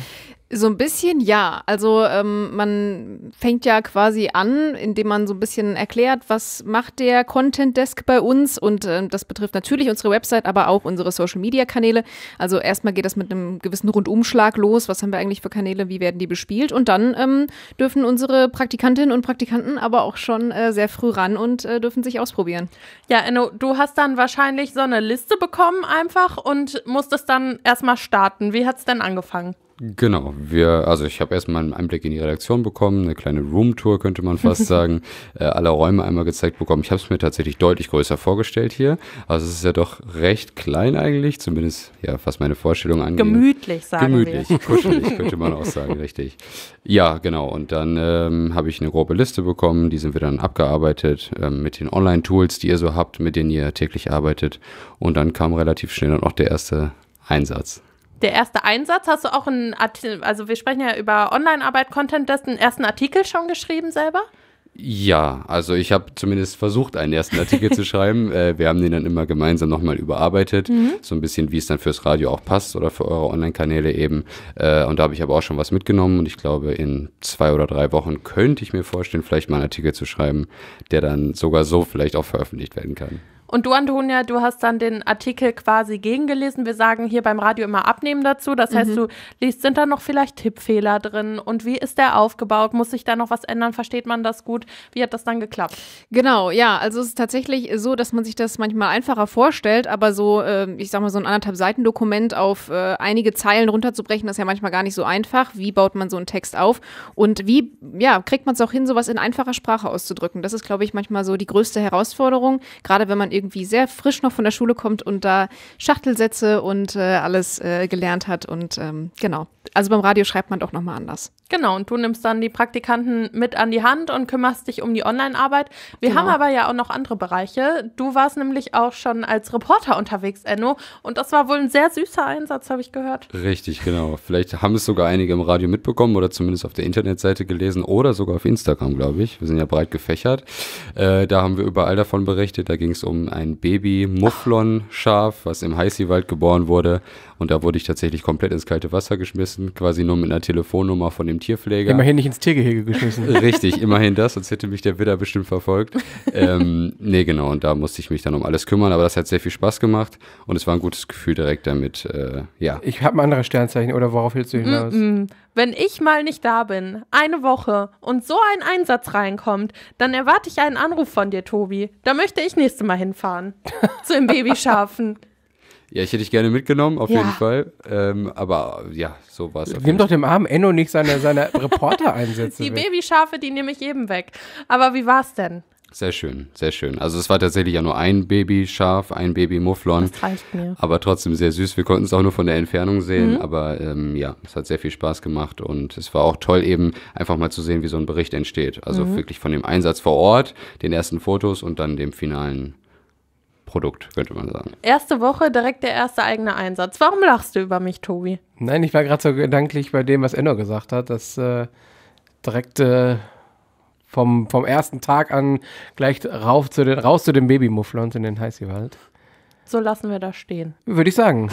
So ein bisschen ja. Also ähm, man fängt ja quasi an, indem man so ein bisschen erklärt, was macht der Content Desk bei uns und äh, das betrifft natürlich unsere Website, aber auch unsere Social Media Kanäle. Also erstmal geht das mit einem gewissen Rundumschlag los. Was haben wir eigentlich für Kanäle? Wie werden die bespielt? Und dann ähm, dürfen unsere Praktikantinnen und Praktikanten aber auch schon äh, sehr früh ran und äh, dürfen sich ausprobieren. Ja, Enno, du hast dann wahrscheinlich so eine Liste bekommen einfach und musstest dann erstmal starten. Wie hat es denn angefangen? Genau, wir, also ich habe erstmal einen Einblick in die Redaktion bekommen, eine kleine Roomtour könnte man fast sagen, äh, alle Räume einmal gezeigt bekommen. Ich habe es mir tatsächlich deutlich größer vorgestellt hier. Also es ist ja doch recht klein eigentlich, zumindest ja, was meine Vorstellung angeht. Gemütlich, sagen Gemütlich, wir. kuschelig könnte man auch sagen, richtig. Ja, genau. Und dann ähm, habe ich eine grobe Liste bekommen, die sind wir dann abgearbeitet ähm, mit den Online-Tools, die ihr so habt, mit denen ihr täglich arbeitet. Und dann kam relativ schnell dann auch der erste Einsatz der erste Einsatz? Hast du auch einen Artikel, also wir sprechen ja über Online-Arbeit, Content, hast du einen ersten Artikel schon geschrieben selber? Ja, also ich habe zumindest versucht, einen ersten Artikel zu schreiben. Äh, wir haben den dann immer gemeinsam nochmal überarbeitet, mhm. so ein bisschen, wie es dann fürs Radio auch passt oder für eure Online-Kanäle eben. Äh, und da habe ich aber auch schon was mitgenommen und ich glaube, in zwei oder drei Wochen könnte ich mir vorstellen, vielleicht mal einen Artikel zu schreiben, der dann sogar so vielleicht auch veröffentlicht werden kann. Und du, Antonia, du hast dann den Artikel quasi gegengelesen. Wir sagen hier beim Radio immer abnehmen dazu. Das heißt, mhm. du liest, sind da noch vielleicht Tippfehler drin? Und wie ist der aufgebaut? Muss sich da noch was ändern? Versteht man das gut? Wie hat das dann geklappt? Genau, ja. Also es ist tatsächlich so, dass man sich das manchmal einfacher vorstellt, aber so, äh, ich sag mal, so ein anderthalb Seiten Dokument auf äh, einige Zeilen runterzubrechen, ist ja manchmal gar nicht so einfach. Wie baut man so einen Text auf? Und wie, ja, kriegt man es auch hin, sowas in einfacher Sprache auszudrücken? Das ist, glaube ich, manchmal so die größte Herausforderung, gerade wenn man irgendwie irgendwie sehr frisch noch von der Schule kommt und da Schachtelsätze und äh, alles äh, gelernt hat. Und ähm, genau. Also beim Radio schreibt man doch nochmal anders. Genau, und du nimmst dann die Praktikanten mit an die Hand und kümmerst dich um die Online-Arbeit. Wir genau. haben aber ja auch noch andere Bereiche. Du warst nämlich auch schon als Reporter unterwegs, Enno, und das war wohl ein sehr süßer Einsatz, habe ich gehört. Richtig, genau. Vielleicht haben es sogar einige im Radio mitbekommen oder zumindest auf der Internetseite gelesen oder sogar auf Instagram, glaube ich. Wir sind ja breit gefächert. Äh, da haben wir überall davon berichtet. Da ging es um ein Baby-Mufflon-Schaf, was im Heißiwald geboren wurde. Und da wurde ich tatsächlich komplett ins kalte Wasser geschmissen, quasi nur mit einer Telefonnummer von dem dem Tierpfleger. Immerhin nicht ins Tiergehege geschmissen. Richtig, immerhin das, sonst hätte mich der Widder bestimmt verfolgt. ähm, nee, genau, und da musste ich mich dann um alles kümmern, aber das hat sehr viel Spaß gemacht und es war ein gutes Gefühl direkt damit, äh, ja. Ich habe ein anderes Sternzeichen, oder worauf willst du hinaus? Mm -mm. Wenn ich mal nicht da bin, eine Woche und so ein Einsatz reinkommt, dann erwarte ich einen Anruf von dir, Tobi. Da möchte ich nächste Mal hinfahren. zu den Babyschafen. Ja, ich hätte dich gerne mitgenommen, auf ja. jeden Fall. Ähm, aber ja, so war es. Nimm doch dem armen Enno nicht seine, seine Reporter-Einsätze. Die weg. Babyschafe, die nehme ich eben weg. Aber wie war es denn? Sehr schön, sehr schön. Also es war tatsächlich ja nur ein Babyschaf, ein Babymufflon. Das reicht mir. Aber trotzdem sehr süß. Wir konnten es auch nur von der Entfernung sehen. Mhm. Aber ähm, ja, es hat sehr viel Spaß gemacht und es war auch toll eben einfach mal zu sehen, wie so ein Bericht entsteht. Also mhm. wirklich von dem Einsatz vor Ort, den ersten Fotos und dann dem finalen Produkt, könnte man sagen. Erste Woche direkt der erste eigene Einsatz. Warum lachst du über mich, Tobi? Nein, ich war gerade so gedanklich bei dem, was Enno gesagt hat, dass äh, direkt äh, vom, vom ersten Tag an gleich rauf zu den, raus zu den Babymufflons in den Heißgewalt. So lassen wir das stehen. Würde ich sagen.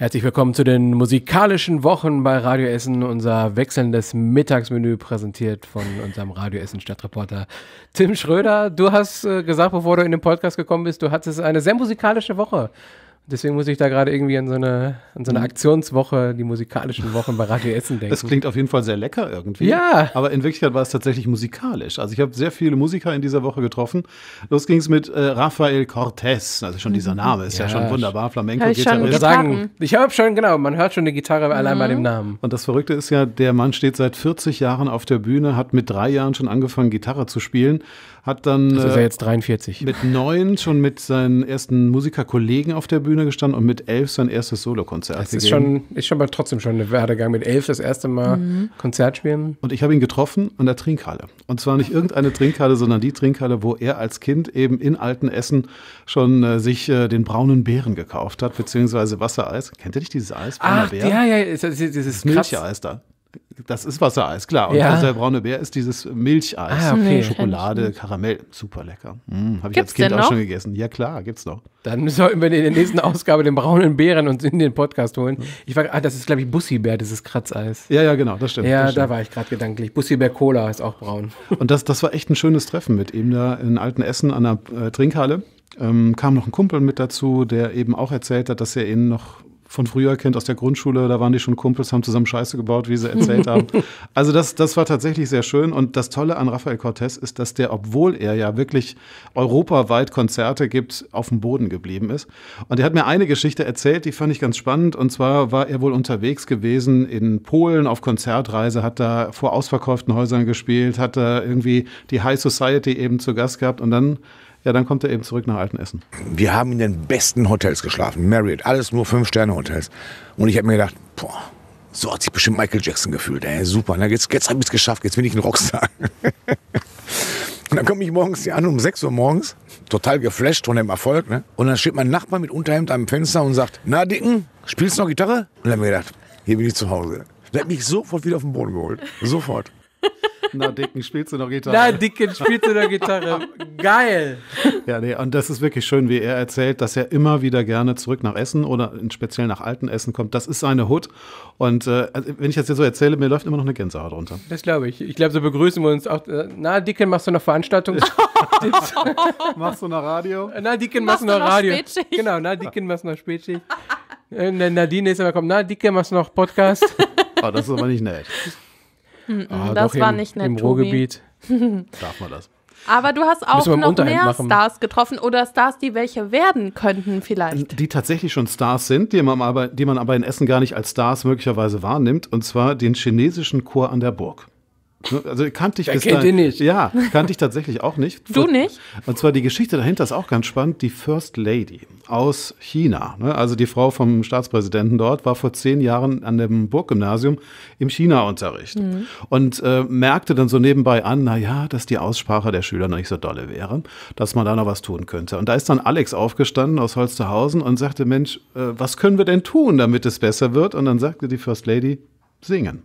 Herzlich willkommen zu den musikalischen Wochen bei Radio Essen. Unser wechselndes Mittagsmenü präsentiert von unserem Radio Essen Stadtreporter Tim Schröder. Du hast äh, gesagt, bevor du in den Podcast gekommen bist, du hattest eine sehr musikalische Woche Deswegen muss ich da gerade irgendwie an so eine, an so eine mhm. Aktionswoche, die musikalischen Wochen bei Radio Essen denken. Das klingt auf jeden Fall sehr lecker irgendwie. Ja. Aber in Wirklichkeit war es tatsächlich musikalisch. Also ich habe sehr viele Musiker in dieser Woche getroffen. Los ging es mit äh, Rafael Cortez. Also schon dieser mhm. Name ist ja, ja schon wunderbar. Flamenco Gitarrist. Sagen, ich habe schon, genau, man hört schon eine Gitarre mhm. allein bei dem Namen. Und das Verrückte ist ja, der Mann steht seit 40 Jahren auf der Bühne, hat mit drei Jahren schon angefangen, Gitarre zu spielen hat dann das ist er äh, jetzt 43. mit neun schon mit seinen ersten Musikerkollegen auf der Bühne gestanden und mit elf sein erstes Solokonzert. Das ist schon, ist schon mal trotzdem schon eine Werdegang. Mit elf das erste Mal mhm. Konzert spielen. Und ich habe ihn getroffen an der Trinkhalle. Und zwar nicht irgendeine Trinkhalle, sondern die Trinkhalle, wo er als Kind eben in alten Essen schon äh, sich äh, den braunen Bären gekauft hat, beziehungsweise Wassereis. Kennt ihr nicht dieses Eis? Brauner Ach, Bär? ja, ja, ja, dieses Milcheis da. Das ist Wassereis, klar. Und ja. Also der braune Bär ist dieses Milcheis. Ah, okay. Schokolade, Karamell. Super lecker. Mm, hm, Habe ich gibt's als Kind auch schon gegessen. Ja, klar, gibt's noch. Dann sollten wir in der nächsten Ausgabe den braunen Bären uns in den Podcast holen. Ich war, ah, das ist, glaube ich, Bussibär, dieses Kratzeis. Ja, ja, genau, das stimmt. Ja, das stimmt. da war ich gerade gedanklich. Bussibär Cola ist auch braun. Und das, das war echt ein schönes Treffen mit ihm da in alten Essen an der äh, Trinkhalle. Ähm, kam noch ein Kumpel mit dazu, der eben auch erzählt hat, dass er ihn noch von früher kennt aus der Grundschule, da waren die schon Kumpels, haben zusammen Scheiße gebaut, wie sie erzählt haben. Also das, das war tatsächlich sehr schön. Und das Tolle an Rafael Cortez ist, dass der, obwohl er ja wirklich europaweit Konzerte gibt, auf dem Boden geblieben ist. Und er hat mir eine Geschichte erzählt, die fand ich ganz spannend. Und zwar war er wohl unterwegs gewesen in Polen auf Konzertreise, hat da vor ausverkauften Häusern gespielt, hat da irgendwie die High Society eben zu Gast gehabt und dann ja, dann kommt er eben zurück nach Altenessen. Wir haben in den besten Hotels geschlafen. Marriott, alles nur Fünf-Sterne-Hotels. Und ich habe mir gedacht, boah, so hat sich bestimmt Michael Jackson gefühlt. Ey, super, ne? jetzt, jetzt habe ich es geschafft, jetzt bin ich ein Rockstar. und dann komme ich morgens hier an um 6 Uhr morgens, total geflasht von dem Erfolg. Ne? Und dann steht mein Nachbar mit Unterhemd am Fenster und sagt, na Dicken, spielst du noch Gitarre? Und dann habe ich mir gedacht, hier bin ich zu Hause. Der hat mich sofort wieder auf den Boden geholt. Sofort. Na, Dicken, spielst du noch Gitarre? Na, Dicken, spielst du noch Gitarre? Geil! Ja, nee, und das ist wirklich schön, wie er erzählt, dass er immer wieder gerne zurück nach Essen oder speziell nach Alten Essen kommt. Das ist seine Hut. Und äh, also, wenn ich das jetzt so erzähle, mir läuft immer noch eine Gänsehaut runter. Das glaube ich. Ich glaube, so begrüßen wir uns auch. Äh, na, Dicken, machst du noch Veranstaltungen? machst du noch Radio? Na, Dicken, machst, machst du noch Radio? Spätschicht? Genau, na, Dicken, machst du noch Spätschicht? Äh, ne, Nadine ist aber kommt, na, Dicken, machst du noch Podcast? oh, das ist aber nicht nett. Mm ah, das doch, war im, nicht nett. Im Ruhrgebiet darf man das. Aber du hast auch noch mehr machen. Stars getroffen oder Stars, die welche werden könnten vielleicht. Die tatsächlich schon Stars sind, die man, aber, die man aber in Essen gar nicht als Stars möglicherweise wahrnimmt. Und zwar den chinesischen Chor an der Burg. Ne, also kannte ich Wer kennt den nicht. Ja, kannte ich tatsächlich auch nicht. Du nicht? Und zwar die Geschichte dahinter ist auch ganz spannend. Die First Lady aus China, ne? also die Frau vom Staatspräsidenten dort, war vor zehn Jahren an dem Burggymnasium im China-Unterricht mhm. und äh, merkte dann so nebenbei an, naja, dass die Aussprache der Schüler noch nicht so dolle wäre, dass man da noch was tun könnte. Und da ist dann Alex aufgestanden aus Holsterhausen und sagte, Mensch, äh, was können wir denn tun, damit es besser wird? Und dann sagte die First Lady, singen.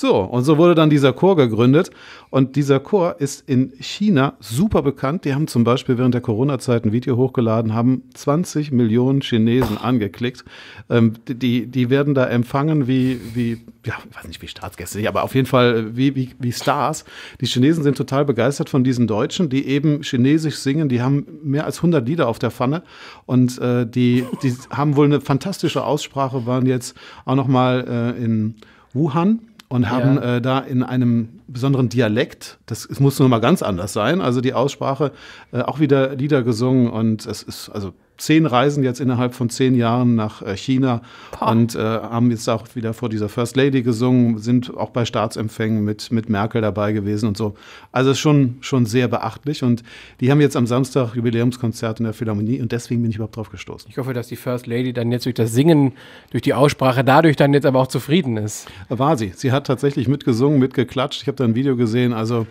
So, und so wurde dann dieser Chor gegründet. Und dieser Chor ist in China super bekannt. Die haben zum Beispiel während der Corona-Zeit ein Video hochgeladen, haben 20 Millionen Chinesen angeklickt. Ähm, die, die werden da empfangen wie, wie, ja, ich weiß nicht, wie Staatsgäste, aber auf jeden Fall wie, wie, wie Stars. Die Chinesen sind total begeistert von diesen Deutschen, die eben Chinesisch singen. Die haben mehr als 100 Lieder auf der Pfanne. Und äh, die, die haben wohl eine fantastische Aussprache, waren jetzt auch noch mal äh, in Wuhan und haben ja. äh, da in einem besonderen Dialekt. Das, es muss nun mal ganz anders sein. Also die Aussprache, äh, auch wieder Lieder gesungen und es ist also zehn Reisen jetzt innerhalb von zehn Jahren nach äh, China Boah. und äh, haben jetzt auch wieder vor dieser First Lady gesungen, sind auch bei Staatsempfängen mit, mit Merkel dabei gewesen und so. Also schon, schon sehr beachtlich. Und die haben jetzt am Samstag Jubiläumskonzert in der Philharmonie und deswegen bin ich überhaupt drauf gestoßen. Ich hoffe, dass die First Lady dann jetzt durch das Singen, durch die Aussprache dadurch dann jetzt aber auch zufrieden ist. War sie. Sie hat tatsächlich mitgesungen, mitgeklatscht. Ich habe da ein Video gesehen, also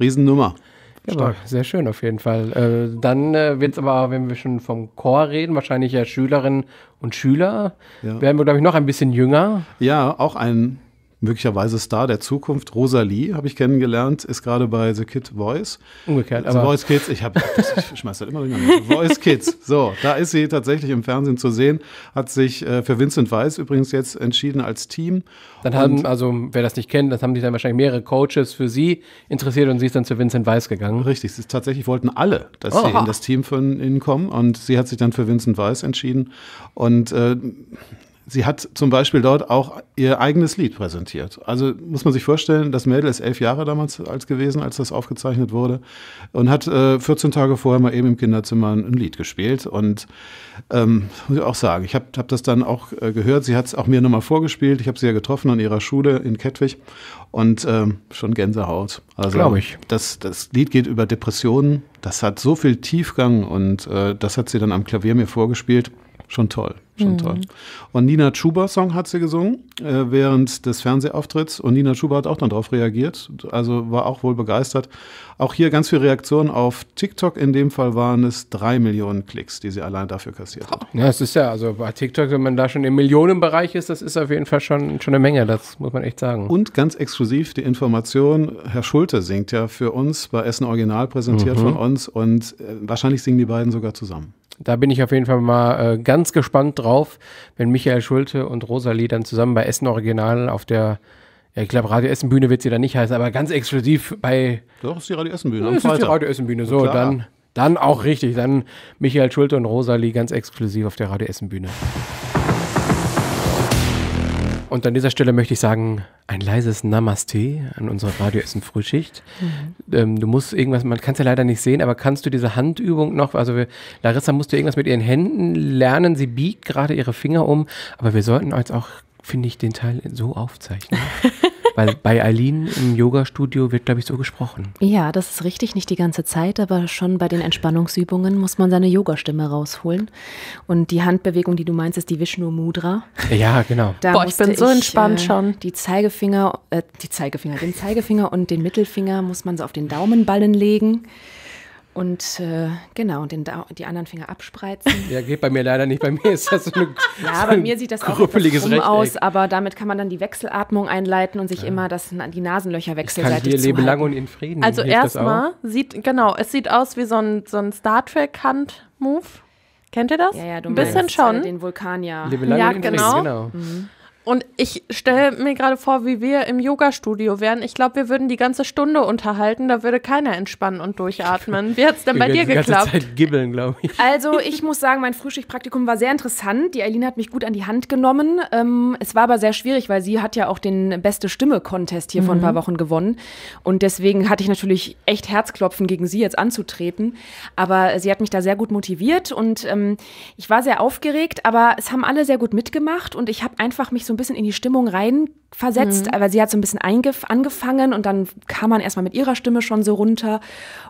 Riesennummer. Stark. Ja, sehr schön auf jeden Fall. Äh, dann äh, wird es aber, wenn wir schon vom Chor reden, wahrscheinlich ja Schülerinnen und Schüler. Ja. Werden wir, glaube ich, noch ein bisschen jünger. Ja, auch ein möglicherweise Star der Zukunft. Rosalie habe ich kennengelernt, ist gerade bei The Kid Voice. Umgekehrt, aber. The Voice Kids, ich, hab, ich schmeiß das immer durcheinander. Voice Kids, so, da ist sie tatsächlich im Fernsehen zu sehen, hat sich äh, für Vincent Weiss übrigens jetzt entschieden als Team. Dann haben, und, also wer das nicht kennt, das haben sich dann wahrscheinlich mehrere Coaches für sie interessiert und sie ist dann zu Vincent Weiss gegangen. Richtig, sie tatsächlich wollten alle, dass Oha. sie in das Team von ihnen kommen und sie hat sich dann für Vincent Weiss entschieden und äh, sie hat zum Beispiel dort auch ihr eigenes Lied präsentiert. Also muss man sich vorstellen, das Mädel ist elf Jahre damals als gewesen, als das aufgezeichnet wurde und hat äh, 14 Tage vorher mal eben im Kinderzimmer ein, Lied gespielt. Und ähm, muss ich auch sagen, ich habe hab das dann auch äh, gehört. Sie hat es auch mir nochmal vorgespielt. Ich habe sie ja getroffen an ihrer Schule in Kettwig und ähm, schon Gänsehaut. Also glaube ich. Das, das Lied geht über Depressionen. Das hat so viel Tiefgang und äh, das hat sie dann am Klavier mir vorgespielt. Schon toll, schon mhm. toll. Und Nina Schuber Song hat sie gesungen äh, während des Fernsehauftritts und Nina Schuber hat auch dann darauf reagiert, also war auch wohl begeistert. Auch hier ganz viele Reaktionen auf TikTok. In dem Fall waren es drei Millionen Klicks, die sie allein dafür kassiert hat. Ja, es ist ja, also bei TikTok, wenn man da schon im Millionenbereich ist, das ist auf jeden Fall schon, schon eine Menge, das muss man echt sagen. Und ganz exklusiv die Information, Herr Schulte singt ja für uns bei Essen Original präsentiert mhm. von uns und äh, wahrscheinlich singen die beiden sogar zusammen da bin ich auf jeden Fall mal äh, ganz gespannt drauf, wenn Michael Schulte und Rosalie dann zusammen bei Essen Original auf der, ja, ich glaube, Radio Essen Bühne wird sie dann nicht heißen, aber ganz exklusiv bei. Doch, ist die Radio Essen Bühne. Ja, ist die Radio Essen Bühne, so, Klar. dann, dann auch richtig. Dann Michael Schulte und Rosalie ganz exklusiv auf der Radio Essen Bühne. Und an dieser Stelle möchte ich sagen, ein leises Namaste an unsere Radio Frühschicht. Mhm. Ähm, du musst irgendwas, man kann es ja leider nicht sehen, aber kannst du diese Handübung noch, also wir, Larissa musste irgendwas mit ihren Händen lernen, sie biegt gerade ihre Finger um, aber wir sollten als auch finde ich den Teil so aufzeichnen. Weil bei Eileen im Yoga-Studio wird, glaube ich, so gesprochen. Ja, das ist richtig, nicht die ganze Zeit, aber schon bei den Entspannungsübungen muss man seine Yoga-Stimme rausholen. Und die Handbewegung, die du meinst, ist die Vishnu Mudra. Ja, genau. Da Boah, ich bin so ich, entspannt äh, schon. Die Zeigefinger, äh, die Zeigefinger, den Zeigefinger und den Mittelfinger muss man so auf den Daumenballen legen. Und äh, genau, und den die anderen Finger abspreizen. Ja, geht bei mir leider nicht. Bei mir ist das so eine Ja, so bei mir sieht das auch rum aus, aber damit kann man dann die Wechselatmung einleiten und sich ja. immer das, die Nasenlöcher wechselseitig ich kann hier lebe lang und in Frieden. Also erstmal sieht, genau, es sieht aus wie so ein, so ein Star Trek-Hand-Move. Kennt ihr das? Ja, ja, du ein bisschen meinst, äh, schon. den Vulkanier. ja. Lebe lang ja, und in genau. Frieden, genau. genau. Mhm. Und ich stelle mir gerade vor, wie wir im Yoga-Studio wären. Ich glaube, wir würden die ganze Stunde unterhalten, da würde keiner entspannen und durchatmen. Wie hat es denn bei dir geklappt? Die ganze Zeit gibbeln, glaube ich. Also ich muss sagen, mein Frühschichtpraktikum war sehr interessant. Die Aline hat mich gut an die Hand genommen. Ähm, es war aber sehr schwierig, weil sie hat ja auch den beste Stimme-Contest hier mhm. vor ein mhm. paar Wochen gewonnen. Und deswegen hatte ich natürlich echt Herzklopfen, gegen sie jetzt anzutreten. Aber sie hat mich da sehr gut motiviert und ähm, ich war sehr aufgeregt, aber es haben alle sehr gut mitgemacht und ich habe einfach mich so ein bisschen in die Stimmung reinversetzt, mhm. weil sie hat so ein bisschen angefangen und dann kam man erstmal mit ihrer Stimme schon so runter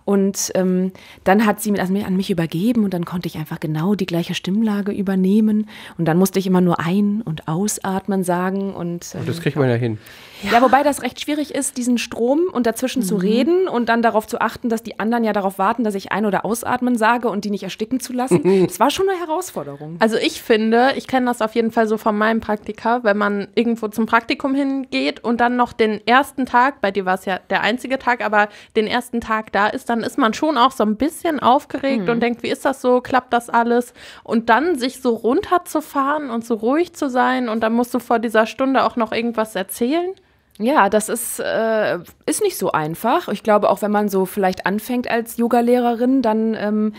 und ähm, dann hat sie mit, also an mich übergeben und dann konnte ich einfach genau die gleiche Stimmlage übernehmen und dann musste ich immer nur ein- und ausatmen sagen und. Oh, ähm, das kriegt man ja hin. Ja. ja. wobei das recht schwierig ist, diesen Strom und dazwischen mhm. zu reden und dann darauf zu achten, dass die anderen ja darauf warten, dass ich ein- oder ausatmen sage und die nicht ersticken zu lassen. Mhm. Das war schon eine Herausforderung. Also ich finde, ich kenne das auf jeden Fall so von meinem Praktika, wenn man irgendwo zum Praktikum hingeht und dann noch den ersten Tag, bei dir war es ja der einzige Tag, aber den ersten Tag da ist, dann ist man schon auch so ein bisschen aufgeregt mhm. und denkt, wie ist das so, klappt das alles? Und dann sich so runterzufahren und so ruhig zu sein und dann musst du vor dieser Stunde auch noch irgendwas erzählen. Ja, das ist, äh, ist nicht so einfach. Ich glaube, auch wenn man so vielleicht anfängt als Yogalehrerin, dann ähm,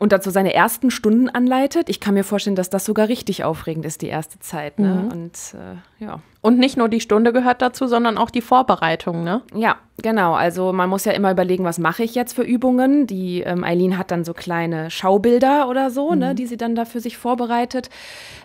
und dazu seine ersten Stunden anleitet, ich kann mir vorstellen, dass das sogar richtig aufregend ist, die erste Zeit. Ne? Mhm. Und äh, ja. Und nicht nur die Stunde gehört dazu, sondern auch die Vorbereitung, ne? Ja, genau. Also man muss ja immer überlegen, was mache ich jetzt für Übungen. Die ähm, Eileen ähm, hat dann so kleine Schaubilder oder so, ne, mhm. ne, die sie dann da für sich vorbereitet.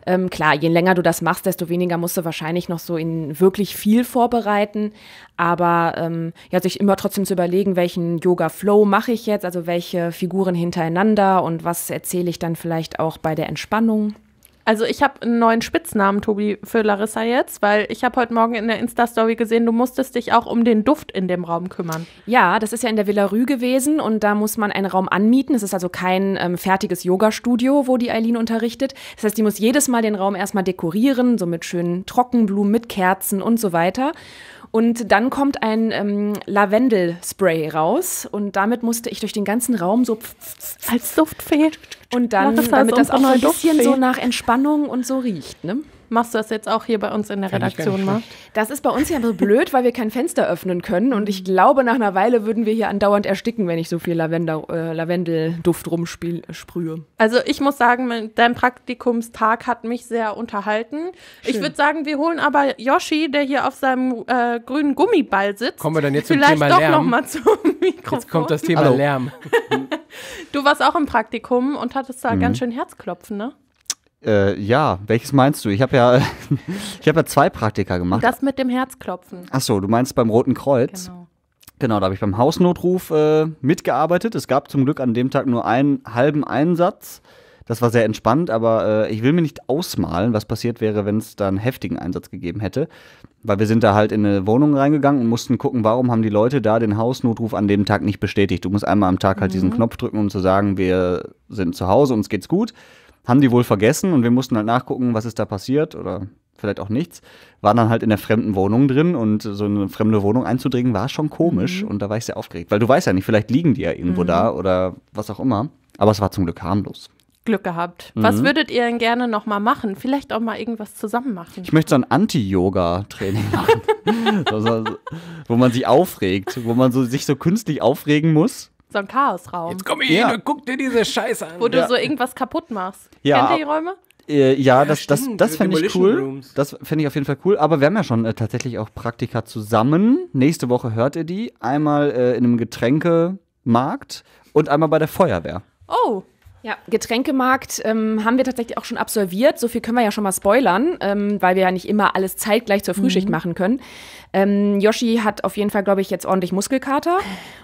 Ähm, klar, je länger du das machst, desto weniger musst du wahrscheinlich noch so in wirklich viel vorbereiten. Aber ähm, ja, sich immer trotzdem zu überlegen, welchen Yoga-Flow mache ich jetzt, also welche Figuren hintereinander und was erzähle ich dann vielleicht auch bei der Entspannung. Also ich habe einen neuen Spitznamen, Tobi, für Larissa jetzt, weil ich habe heute Morgen in der Insta-Story gesehen, du musstest dich auch um den Duft in dem Raum kümmern. Ja, das ist ja in der Villa Rue gewesen und da muss man einen Raum anmieten. Es ist also kein ähm, fertiges Yoga-Studio, wo die Eileen unterrichtet. Das heißt, die muss jedes Mal den Raum erstmal dekorieren, so mit schönen Trockenblumen, mit Kerzen und so weiter. Und dann kommt ein ähm, Lavendelspray raus und damit musste ich durch den ganzen Raum so als Duftfee. Und dann, das also damit das auch noch ein bisschen so nach Entspannung und so riecht, ne? Machst du das jetzt auch hier bei uns in der Fand Redaktion mal? Das ist bei uns ja so blöd, weil wir kein Fenster öffnen können. Und ich glaube, nach einer Weile würden wir hier andauernd ersticken, wenn ich so viel Lavender, äh, Lavendelduft rumsprühe. Äh, also ich muss sagen, dein Praktikumstag hat mich sehr unterhalten. Schön. Ich würde sagen, wir holen aber Yoshi, der hier auf seinem äh, grünen Gummiball sitzt. Kommen wir dann jetzt zum Thema Lärm? Vielleicht doch zum Mikrofon. Jetzt kommt das Thema Hallo. Lärm. du warst auch im Praktikum und hattest da mhm. ganz schön Herzklopfen, ne? Äh, ja, welches meinst du? Ich habe ja, hab ja zwei Praktika gemacht. Das mit dem Herzklopfen. Achso, du meinst beim Roten Kreuz. Genau. Genau, da habe ich beim Hausnotruf äh, mitgearbeitet. Es gab zum Glück an dem Tag nur einen halben Einsatz. Das war sehr entspannt, aber äh, ich will mir nicht ausmalen, was passiert wäre, wenn es da einen heftigen Einsatz gegeben hätte. Weil wir sind da halt in eine Wohnung reingegangen und mussten gucken, warum haben die Leute da den Hausnotruf an dem Tag nicht bestätigt. Du musst einmal am Tag halt mhm. diesen Knopf drücken, um zu sagen, wir sind zu Hause, uns geht's gut haben die wohl vergessen und wir mussten halt nachgucken, was ist da passiert oder vielleicht auch nichts, waren dann halt in der fremden Wohnung drin und so eine fremde Wohnung einzudringen war schon komisch mhm. und da war ich sehr aufgeregt, weil du weißt ja nicht, vielleicht liegen die ja irgendwo mhm. da oder was auch immer, aber es war zum Glück harmlos. Glück gehabt. Mhm. Was würdet ihr denn gerne nochmal machen? Vielleicht auch mal irgendwas zusammen machen. Ich möchte so ein Anti-Yoga-Training machen, also, wo man sich aufregt, wo man so, sich so künstlich aufregen muss so ein Chaosraum. Jetzt komm ich ja. hin und guck dir diese Scheiße an. Wo du ja. so irgendwas kaputt machst. Ja. Kennt ihr die Räume? Äh, ja, das, das, das, das fände ich cool. Rooms. Das fände ich auf jeden Fall cool. Aber wir haben ja schon äh, tatsächlich auch Praktika zusammen. Nächste Woche hört ihr die. Einmal äh, in einem Getränkemarkt und einmal bei der Feuerwehr. Oh, ja, Getränkemarkt ähm, haben wir tatsächlich auch schon absolviert. So viel können wir ja schon mal spoilern, ähm, weil wir ja nicht immer alles zeitgleich zur Frühschicht mhm. machen können. Ähm, Yoshi hat auf jeden Fall, glaube ich, jetzt ordentlich Muskelkater.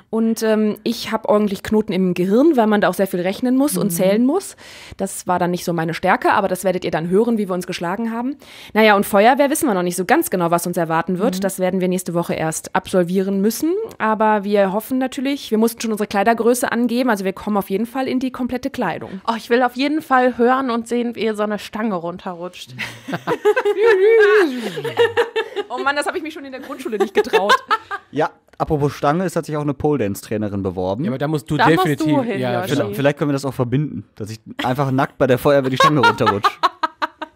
Und ähm, ich habe ordentlich Knoten im Gehirn, weil man da auch sehr viel rechnen muss mhm. und zählen muss. Das war dann nicht so meine Stärke, aber das werdet ihr dann hören, wie wir uns geschlagen haben. Naja, und Feuerwehr wissen wir noch nicht so ganz genau, was uns erwarten wird. Mhm. Das werden wir nächste Woche erst absolvieren müssen. Aber wir hoffen natürlich, wir mussten schon unsere Kleidergröße angeben. Also wir kommen auf jeden Fall in die komplette Kleidung. Oh, ich will auf jeden Fall hören und sehen, wie ihr so eine Stange runterrutscht. oh Mann, das habe ich mich schon in der Grundschule nicht getraut. Ja, Apropos Stange, es hat sich auch eine Pole Dance Trainerin beworben. Ja, aber da musst du da definitiv. Musst du hin, ja, genau. vielleicht, vielleicht können wir das auch verbinden, dass ich einfach nackt bei der Feuerwehr die Stange runterrutsche.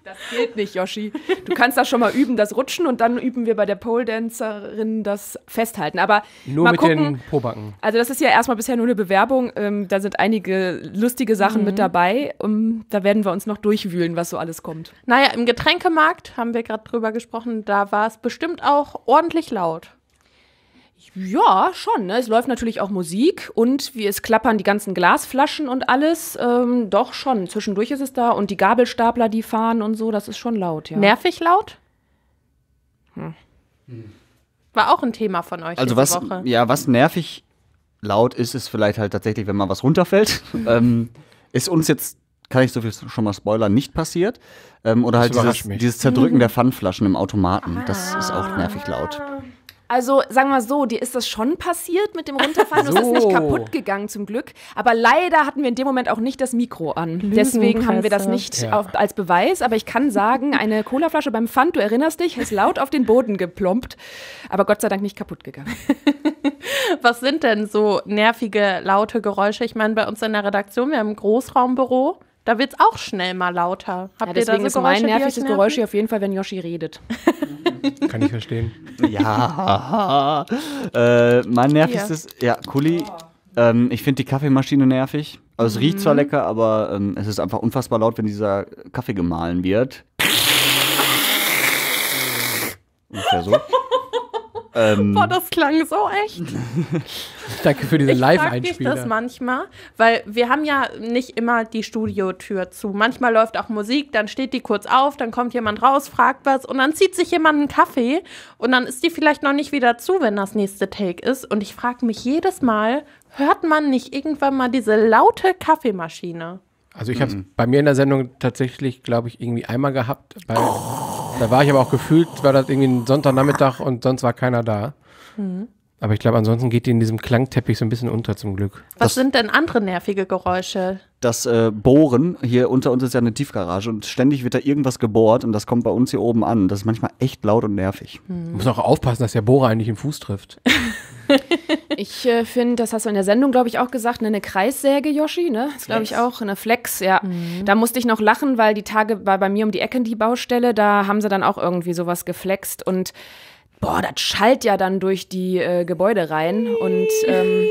Das geht nicht, Yoshi. Du kannst das schon mal üben, das Rutschen und dann üben wir bei der Pole Dancerin das Festhalten. Aber nur mit gucken. den Pobacken. Also das ist ja erstmal bisher nur eine Bewerbung. Ähm, da sind einige lustige Sachen mhm. mit dabei. Um, da werden wir uns noch durchwühlen, was so alles kommt. Naja, im Getränkemarkt haben wir gerade drüber gesprochen. Da war es bestimmt auch ordentlich laut. Ja, schon. Ne? Es läuft natürlich auch Musik und wie es klappern die ganzen Glasflaschen und alles. Ähm, doch schon. Zwischendurch ist es da und die Gabelstapler, die fahren und so, das ist schon laut, ja. Nervig laut? Hm. hm. War auch ein Thema von euch. Also was, Woche. ja, was nervig laut ist, ist vielleicht halt tatsächlich, wenn mal was runterfällt. ähm, ist uns jetzt kann ich so viel schon mal spoilern, nicht passiert. Ähm, oder das halt dieses, dieses, Zerdrücken der Pfandflaschen im Automaten. Das ah. ist auch nervig laut. Also sagen wir so, dir ist das schon passiert mit dem Runterfallen. So. Du ist nicht kaputt gegangen zum Glück. Aber leider hatten wir in dem Moment auch nicht das Mikro an. Lügen Deswegen haben wir das nicht ja. auf, als Beweis. Aber ich kann sagen, eine Colaflasche beim Pfand, du erinnerst dich, ist laut auf den Boden geplompt. Aber Gott sei Dank nicht kaputt gegangen. Was sind denn so nervige, laute Geräusche? Ich meine, bei uns in der Redaktion, wir haben ein Großraumbüro. Da wird es auch schnell mal lauter. Habt ja, deswegen ihr da so ist Geräusche, mein nervigstes Geräusch hier auf jeden Fall, wenn Yoshi redet. Kann ich verstehen. Ja. äh, mein nervigstes, ja, Kuli. Ähm, ich finde die Kaffeemaschine nervig. Also es riecht zwar mhm. lecker, aber ähm, es ist einfach unfassbar laut, wenn dieser Kaffee gemahlen wird. Ungefähr so. Ähm, Boah, das klang so echt. Danke für diese live einspielung Ich frage das manchmal, weil wir haben ja nicht immer die Studiotür zu. Manchmal läuft auch Musik, dann steht die kurz auf, dann kommt jemand raus, fragt was und dann zieht sich jemand einen Kaffee und dann ist die vielleicht noch nicht wieder zu, wenn das nächste Take ist. Und ich frage mich jedes Mal, hört man nicht irgendwann mal diese laute Kaffeemaschine? Also ich habe es mhm. bei mir in der Sendung tatsächlich, glaube ich, irgendwie einmal gehabt. Bei oh da war ich aber auch gefühlt, war das irgendwie ein Sonntagnachmittag und sonst war keiner da. Mhm. Aber ich glaube, ansonsten geht die in diesem Klangteppich so ein bisschen unter zum Glück. Was das, sind denn andere nervige Geräusche? Das äh, Bohren, hier unter uns ist ja eine Tiefgarage und ständig wird da irgendwas gebohrt und das kommt bei uns hier oben an. Das ist manchmal echt laut und nervig. Hm. Muss auch aufpassen, dass der Bohrer eigentlich den Fuß trifft. Ich äh, finde, das hast du in der Sendung, glaube ich, auch gesagt, ne, eine Kreissäge, Yoshi, ne? Das glaube ich auch, eine Flex, ja. Mhm. Da musste ich noch lachen, weil die Tage war bei mir um die Ecke in die Baustelle, da haben sie dann auch irgendwie sowas geflext und boah, das schallt ja dann durch die äh, Gebäude rein und ähm,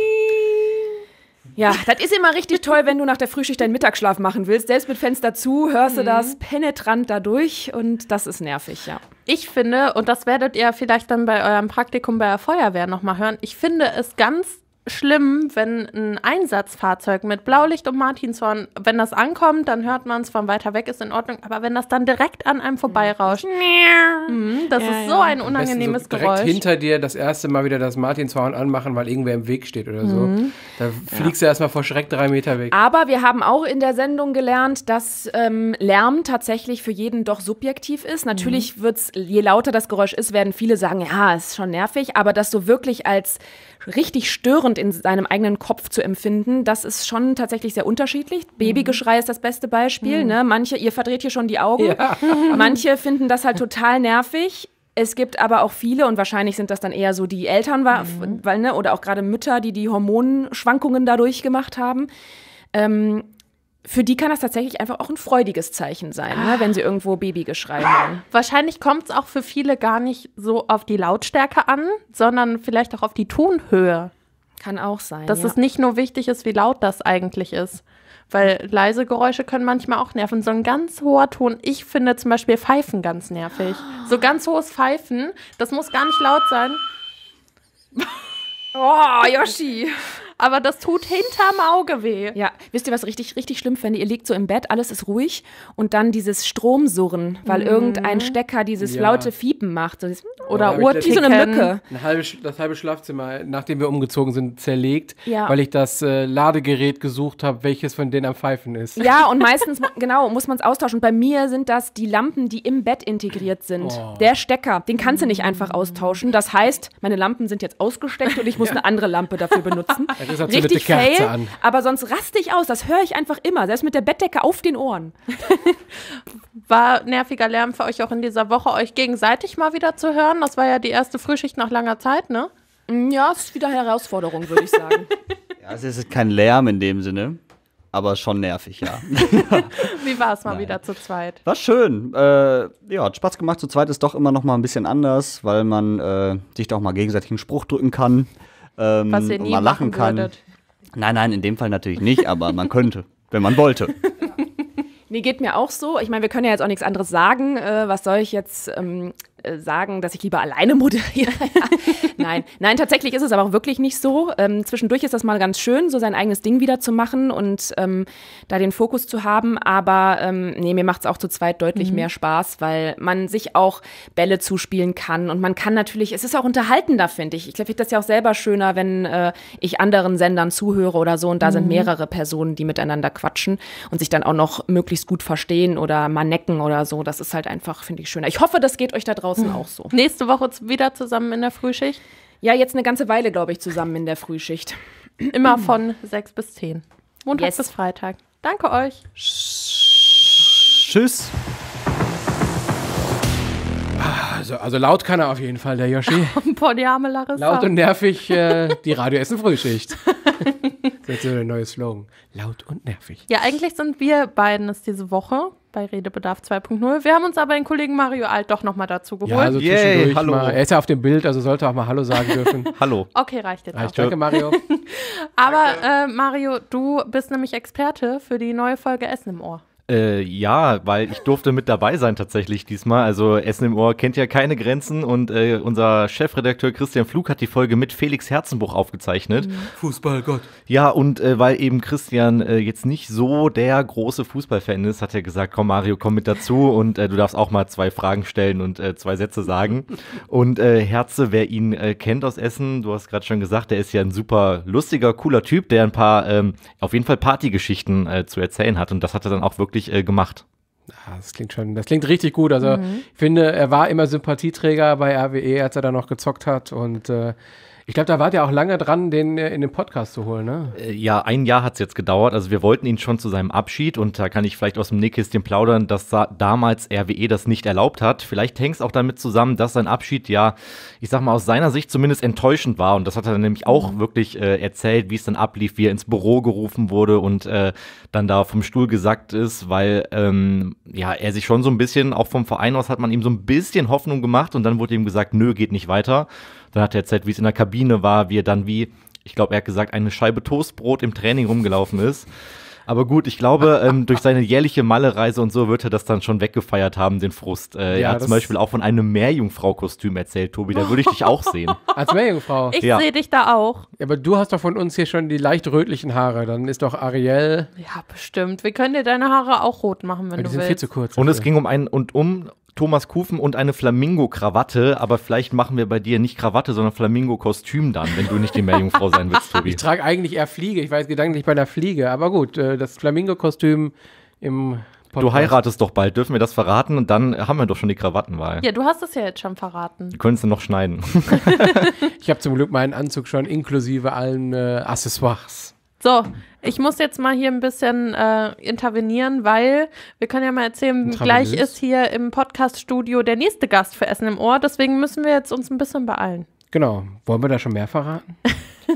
ja, das ist immer richtig toll, wenn du nach der Frühschicht deinen Mittagsschlaf machen willst. Selbst mit Fenster zu hörst mhm. du das mhm. penetrant dadurch und das ist nervig, ja. Ich finde, und das werdet ihr vielleicht dann bei eurem Praktikum bei der Feuerwehr nochmal hören, ich finde es ganz schlimm, wenn ein Einsatzfahrzeug mit Blaulicht und Martinshorn, wenn das ankommt, dann hört man es von weiter weg, ist in Ordnung. Aber wenn das dann direkt an einem vorbeirauscht, mhm. mhm das ja, ist so ja. ein unangenehmes so direkt Geräusch. Direkt hinter dir das erste Mal wieder das Martinshorn anmachen, weil irgendwer im Weg steht oder so. Mhm. Da fliegst ja. du erstmal vor Schreck drei Meter weg. Aber wir haben auch in der Sendung gelernt, dass ähm, Lärm tatsächlich für jeden doch subjektiv ist. Natürlich mhm. wird es, je lauter das Geräusch ist, werden viele sagen, ja, ist schon nervig, aber dass du wirklich als richtig störend in seinem eigenen Kopf zu empfinden, das ist schon tatsächlich sehr unterschiedlich. Mhm. Babygeschrei ist das beste Beispiel. Mhm. Ne? Manche, ihr verdreht hier schon die Augen. Ja. Manche finden das halt total nervig. Es gibt aber auch viele, und wahrscheinlich sind das dann eher so die Eltern, mhm. weil, ne, oder auch gerade Mütter, die die Hormonschwankungen dadurch gemacht haben. Ähm, für die kann das tatsächlich einfach auch ein freudiges Zeichen sein, ah. ne, wenn sie irgendwo Babygeschrei haben. Wahrscheinlich kommt es auch für viele gar nicht so auf die Lautstärke an, sondern vielleicht auch auf die Tonhöhe. Kann auch sein. Dass ja. es nicht nur wichtig ist, wie laut das eigentlich ist. Weil leise Geräusche können manchmal auch nerven. So ein ganz hoher Ton. Ich finde zum Beispiel Pfeifen ganz nervig. So ganz hohes Pfeifen, das muss gar nicht laut sein. Oh, Yoshi aber das tut hinterm Auge weh. Ja, wisst ihr, was richtig, richtig schlimm fände? Ihr liegt so im Bett, alles ist ruhig und dann dieses Stromsurren, weil mhm. irgendein Stecker dieses ja. laute Fiepen macht. So dieses, oder oh, Uhr, wie so eine Mücke. Ein halbe, das halbe Schlafzimmer, nachdem wir umgezogen sind, zerlegt, ja. weil ich das äh, Ladegerät gesucht habe, welches von denen am Pfeifen ist. Ja, und meistens, genau, muss man es austauschen. Bei mir sind das die Lampen, die im Bett integriert sind. Oh. Der Stecker, den kannst du nicht einfach austauschen. Das heißt, meine Lampen sind jetzt ausgesteckt und ich muss ja. eine andere Lampe dafür benutzen. Deshalb richtig so fail, an. aber sonst raste ich aus. Das höre ich einfach immer, selbst mit der Bettdecke auf den Ohren. war nerviger Lärm für euch auch in dieser Woche, euch gegenseitig mal wieder zu hören. Das war ja die erste Frühschicht nach langer Zeit, ne? Mm, ja, es ist wieder Herausforderung, würde ich sagen. ja, also es ist kein Lärm in dem Sinne, aber schon nervig, ja. Wie war es mal Nein. wieder zu zweit? War schön. Äh, ja, hat Spaß gemacht. Zu zweit ist doch immer noch mal ein bisschen anders, weil man äh, sich doch mal gegenseitig einen Spruch drücken kann ähm, Was ihr nie man lachen kann. Würdet. Nein, nein, in dem Fall natürlich nicht, aber man könnte, wenn man wollte. Nee, geht mir auch so. Ich meine, wir können ja jetzt auch nichts anderes sagen. Äh, was soll ich jetzt ähm, äh, sagen, dass ich lieber alleine moderiere. nein, nein, tatsächlich ist es aber auch wirklich nicht so. Ähm, zwischendurch ist das mal ganz schön, so sein eigenes Ding wieder zu machen und ähm, da den Fokus zu haben. Aber ähm, nee, mir macht es auch zu zweit deutlich mhm. mehr Spaß, weil man sich auch Bälle zuspielen kann und man kann natürlich, es ist auch unterhaltender, finde ich. Ich glaube, ich das ja auch selber schöner, wenn äh, ich anderen Sendern zuhöre oder so und da mhm. sind mehrere Personen, die miteinander quatschen und sich dann auch noch möglichst gut verstehen oder mal necken oder so. Das ist halt einfach, finde ich, schöner. Ich hoffe, das geht euch da draußen draußen hm. auch so. Nächste Woche wieder zusammen in der Frühschicht? Ja, jetzt eine ganze Weile, glaube ich, zusammen in der Frühschicht. Immer von 6 bis 10. Montag yes. bis Freitag. Danke euch. Tschüss. Also, also laut kann er auf jeden Fall, der Yoshi. Boah, die arme Larissa. Laut und nervig äh, die radioessen Frühschicht. das ist jetzt so ein neues Slogan. Laut und nervig. Ja, eigentlich sind wir beiden es diese Woche bei Redebedarf 2.0. Wir haben uns aber den Kollegen Mario Alt doch nochmal dazu geholt. Ja, also zwischendurch hallo. Mal. Er ist ja auf dem Bild, also sollte auch mal Hallo sagen dürfen. hallo. Okay, reicht jetzt. Reicht auch. Danke, Mario. aber Danke. Äh, Mario, du bist nämlich Experte für die neue Folge Essen im Ohr. Äh, ja, weil ich durfte mit dabei sein tatsächlich diesmal. Also Essen im Ohr kennt ja keine Grenzen und äh, unser Chefredakteur Christian Flug hat die Folge mit Felix Herzenbuch aufgezeichnet. Mhm. Fußballgott. Ja, und äh, weil eben Christian äh, jetzt nicht so der große Fußballfan ist, hat er gesagt, komm Mario, komm mit dazu und äh, du darfst auch mal zwei Fragen stellen und äh, zwei Sätze sagen. Und Herze, wer ihn kennt aus Essen, du hast gerade schon gesagt, der ist ja ein super lustiger, cooler Typ, der ein paar, ähm, auf jeden Fall Partygeschichten zu erzählen hat und das hat er dann auch wirklich wirklich äh, gemacht. Ah, das klingt schon, das klingt richtig gut. Also mhm. ich finde, er war immer Sympathieträger bei RWE, als er da noch gezockt hat und äh, ich glaube, da wart ihr auch lange dran, den äh, in den Podcast zu holen, ne? Äh, ja, ein Jahr hat es jetzt gedauert. Also wir wollten ihn schon zu seinem Abschied und da kann ich vielleicht aus dem Nähkästchen plaudern, dass damals RWE das nicht erlaubt hat. Vielleicht hängt es auch damit zusammen, dass sein Abschied ja, ich sag mal, aus seiner Sicht zumindest enttäuschend war. Und das hat er nämlich auch mhm. wirklich äh, erzählt, wie es dann ablief, wie er ins Büro gerufen wurde und äh, dann da vom Stuhl gesagt ist, weil ähm, ja, er sich schon so ein bisschen, auch vom Verein aus hat man ihm so ein bisschen Hoffnung gemacht und dann wurde ihm gesagt, nö, geht nicht weiter. Dann hat er erzählt, wie es in der Kabine war, wie er dann wie, ich glaube, er hat gesagt, eine Scheibe Toastbrot im Training rumgelaufen ist. Aber gut, ich glaube, ähm, durch seine jährliche Malle-Reise und so wird er das dann schon weggefeiert haben, den Frust. Äh, ja, er hat zum Beispiel auch von einem Meerjungfrau-Kostüm erzählt, Tobi. Da würde ich dich auch sehen. Als Meerjungfrau? Ich ja. sehe dich da auch. Ja, aber du hast doch von uns hier schon die leicht rötlichen Haare. Dann ist doch Ariel. Ja, bestimmt. Wir können dir deine Haare auch rot machen, wenn aber du die sind willst. viel zu kurz. Und es ging um einen und um Thomas Kufen und eine Flamingo-Krawatte, aber vielleicht machen wir bei dir nicht Krawatte, sondern Flamingo-Kostüm dann, wenn du nicht die Meerjungfrau sein willst, Tobi. Ich trage eigentlich eher Fliege, ich weiß gedanklich bei der Fliege, aber gut, äh, das Flamingo-Kostüm im Podcast. Du heiratest doch bald, dürfen wir das verraten? Und dann haben wir doch schon die Krawattenwahl. Ja, du hast es ja jetzt schon verraten. Wir könntest es noch schneiden. ich habe zum Glück meinen Anzug schon inklusive allen äh, Accessoires. So, ich muss jetzt mal hier ein bisschen äh, intervenieren, weil wir können ja mal erzählen, gleich ist hier im Podcast-Studio der nächste Gast für Essen im Ohr. Deswegen müssen wir jetzt uns ein bisschen beeilen. Genau. Wollen wir da schon mehr verraten?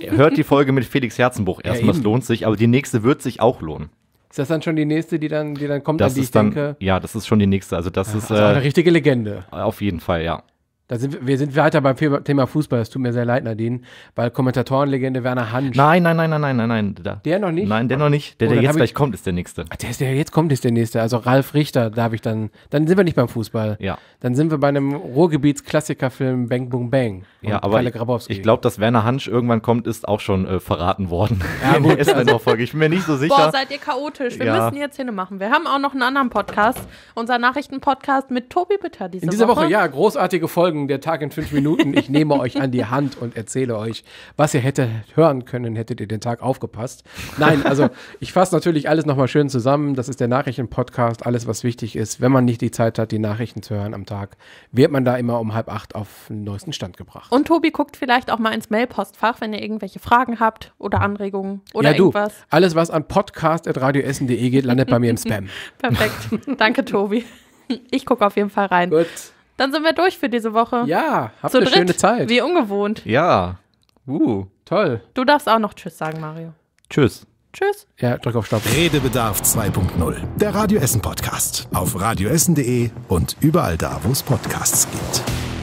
Hört die Folge mit Felix Herzenbuch erstmal. Ja, es lohnt sich, aber die nächste wird sich auch lohnen. Ist das dann schon die nächste, die dann, die dann kommt, das an die ist ich dann, denke? Ja, das ist schon die nächste. Also das ja, ist also äh, eine richtige Legende. Auf jeden Fall, ja. Da sind wir, wir sind weiter beim Thema Fußball. Es tut mir sehr leid, Nadine, weil Kommentatorenlegende Werner Hansch. Nein, nein, nein, nein, nein, nein, nein. Da. Der noch nicht? Nein, der noch nicht. Der, oh, der oh, jetzt gleich ich, kommt, ist der nächste. der, der jetzt kommt, ist der nächste. Also Ralf Richter, da habe ich dann. Dann sind wir nicht beim Fußball. Ja. Dann sind wir bei einem Ruhrgebietsklassikerfilm Bang Boom Bang. Ja, aber ich, ich glaube, dass Werner Hansch irgendwann kommt, ist auch schon äh, verraten worden. Ja, gut. ist also, Folge. Ich bin mir nicht so sicher. Boah, seid ihr chaotisch. Wir ja. müssen jetzt Hinne machen. Wir haben auch noch einen anderen Podcast, unser Nachrichtenpodcast mit Tobi Bitter diese, In dieser Woche. Woche. Ja, großartige Folgen Folgen der Tag in fünf Minuten. Ich nehme euch an die Hand und erzähle euch, was ihr hättet hören können, hättet ihr den Tag aufgepasst. Nein, also ich fasse natürlich alles nochmal schön zusammen. Das ist der Nachrichtenpodcast, alles, was wichtig ist. Wenn man nicht die Zeit hat, die Nachrichten zu hören am Tag, wird man da immer um halb acht auf den neuesten Stand gebracht. Und Tobi guckt vielleicht auch mal ins Mailpostfach, wenn ihr irgendwelche Fragen habt oder Anregungen oder ja, du, irgendwas. Alles, was an podcast.radioessen.de geht, landet bei mir im Spam. Perfekt. Danke, Tobi. Ich gucke auf jeden Fall rein. Gut. Dann sind wir durch für diese Woche. Ja, habt Zu eine dritt, schöne Zeit. Wie ungewohnt. Ja. Uh. Toll. Du darfst auch noch Tschüss sagen, Mario. Tschüss. Tschüss. Ja, drück auf Stopp. Redebedarf 2.0. Der Radio Essen Podcast. Auf radioessen.de und überall da, wo es Podcasts gibt.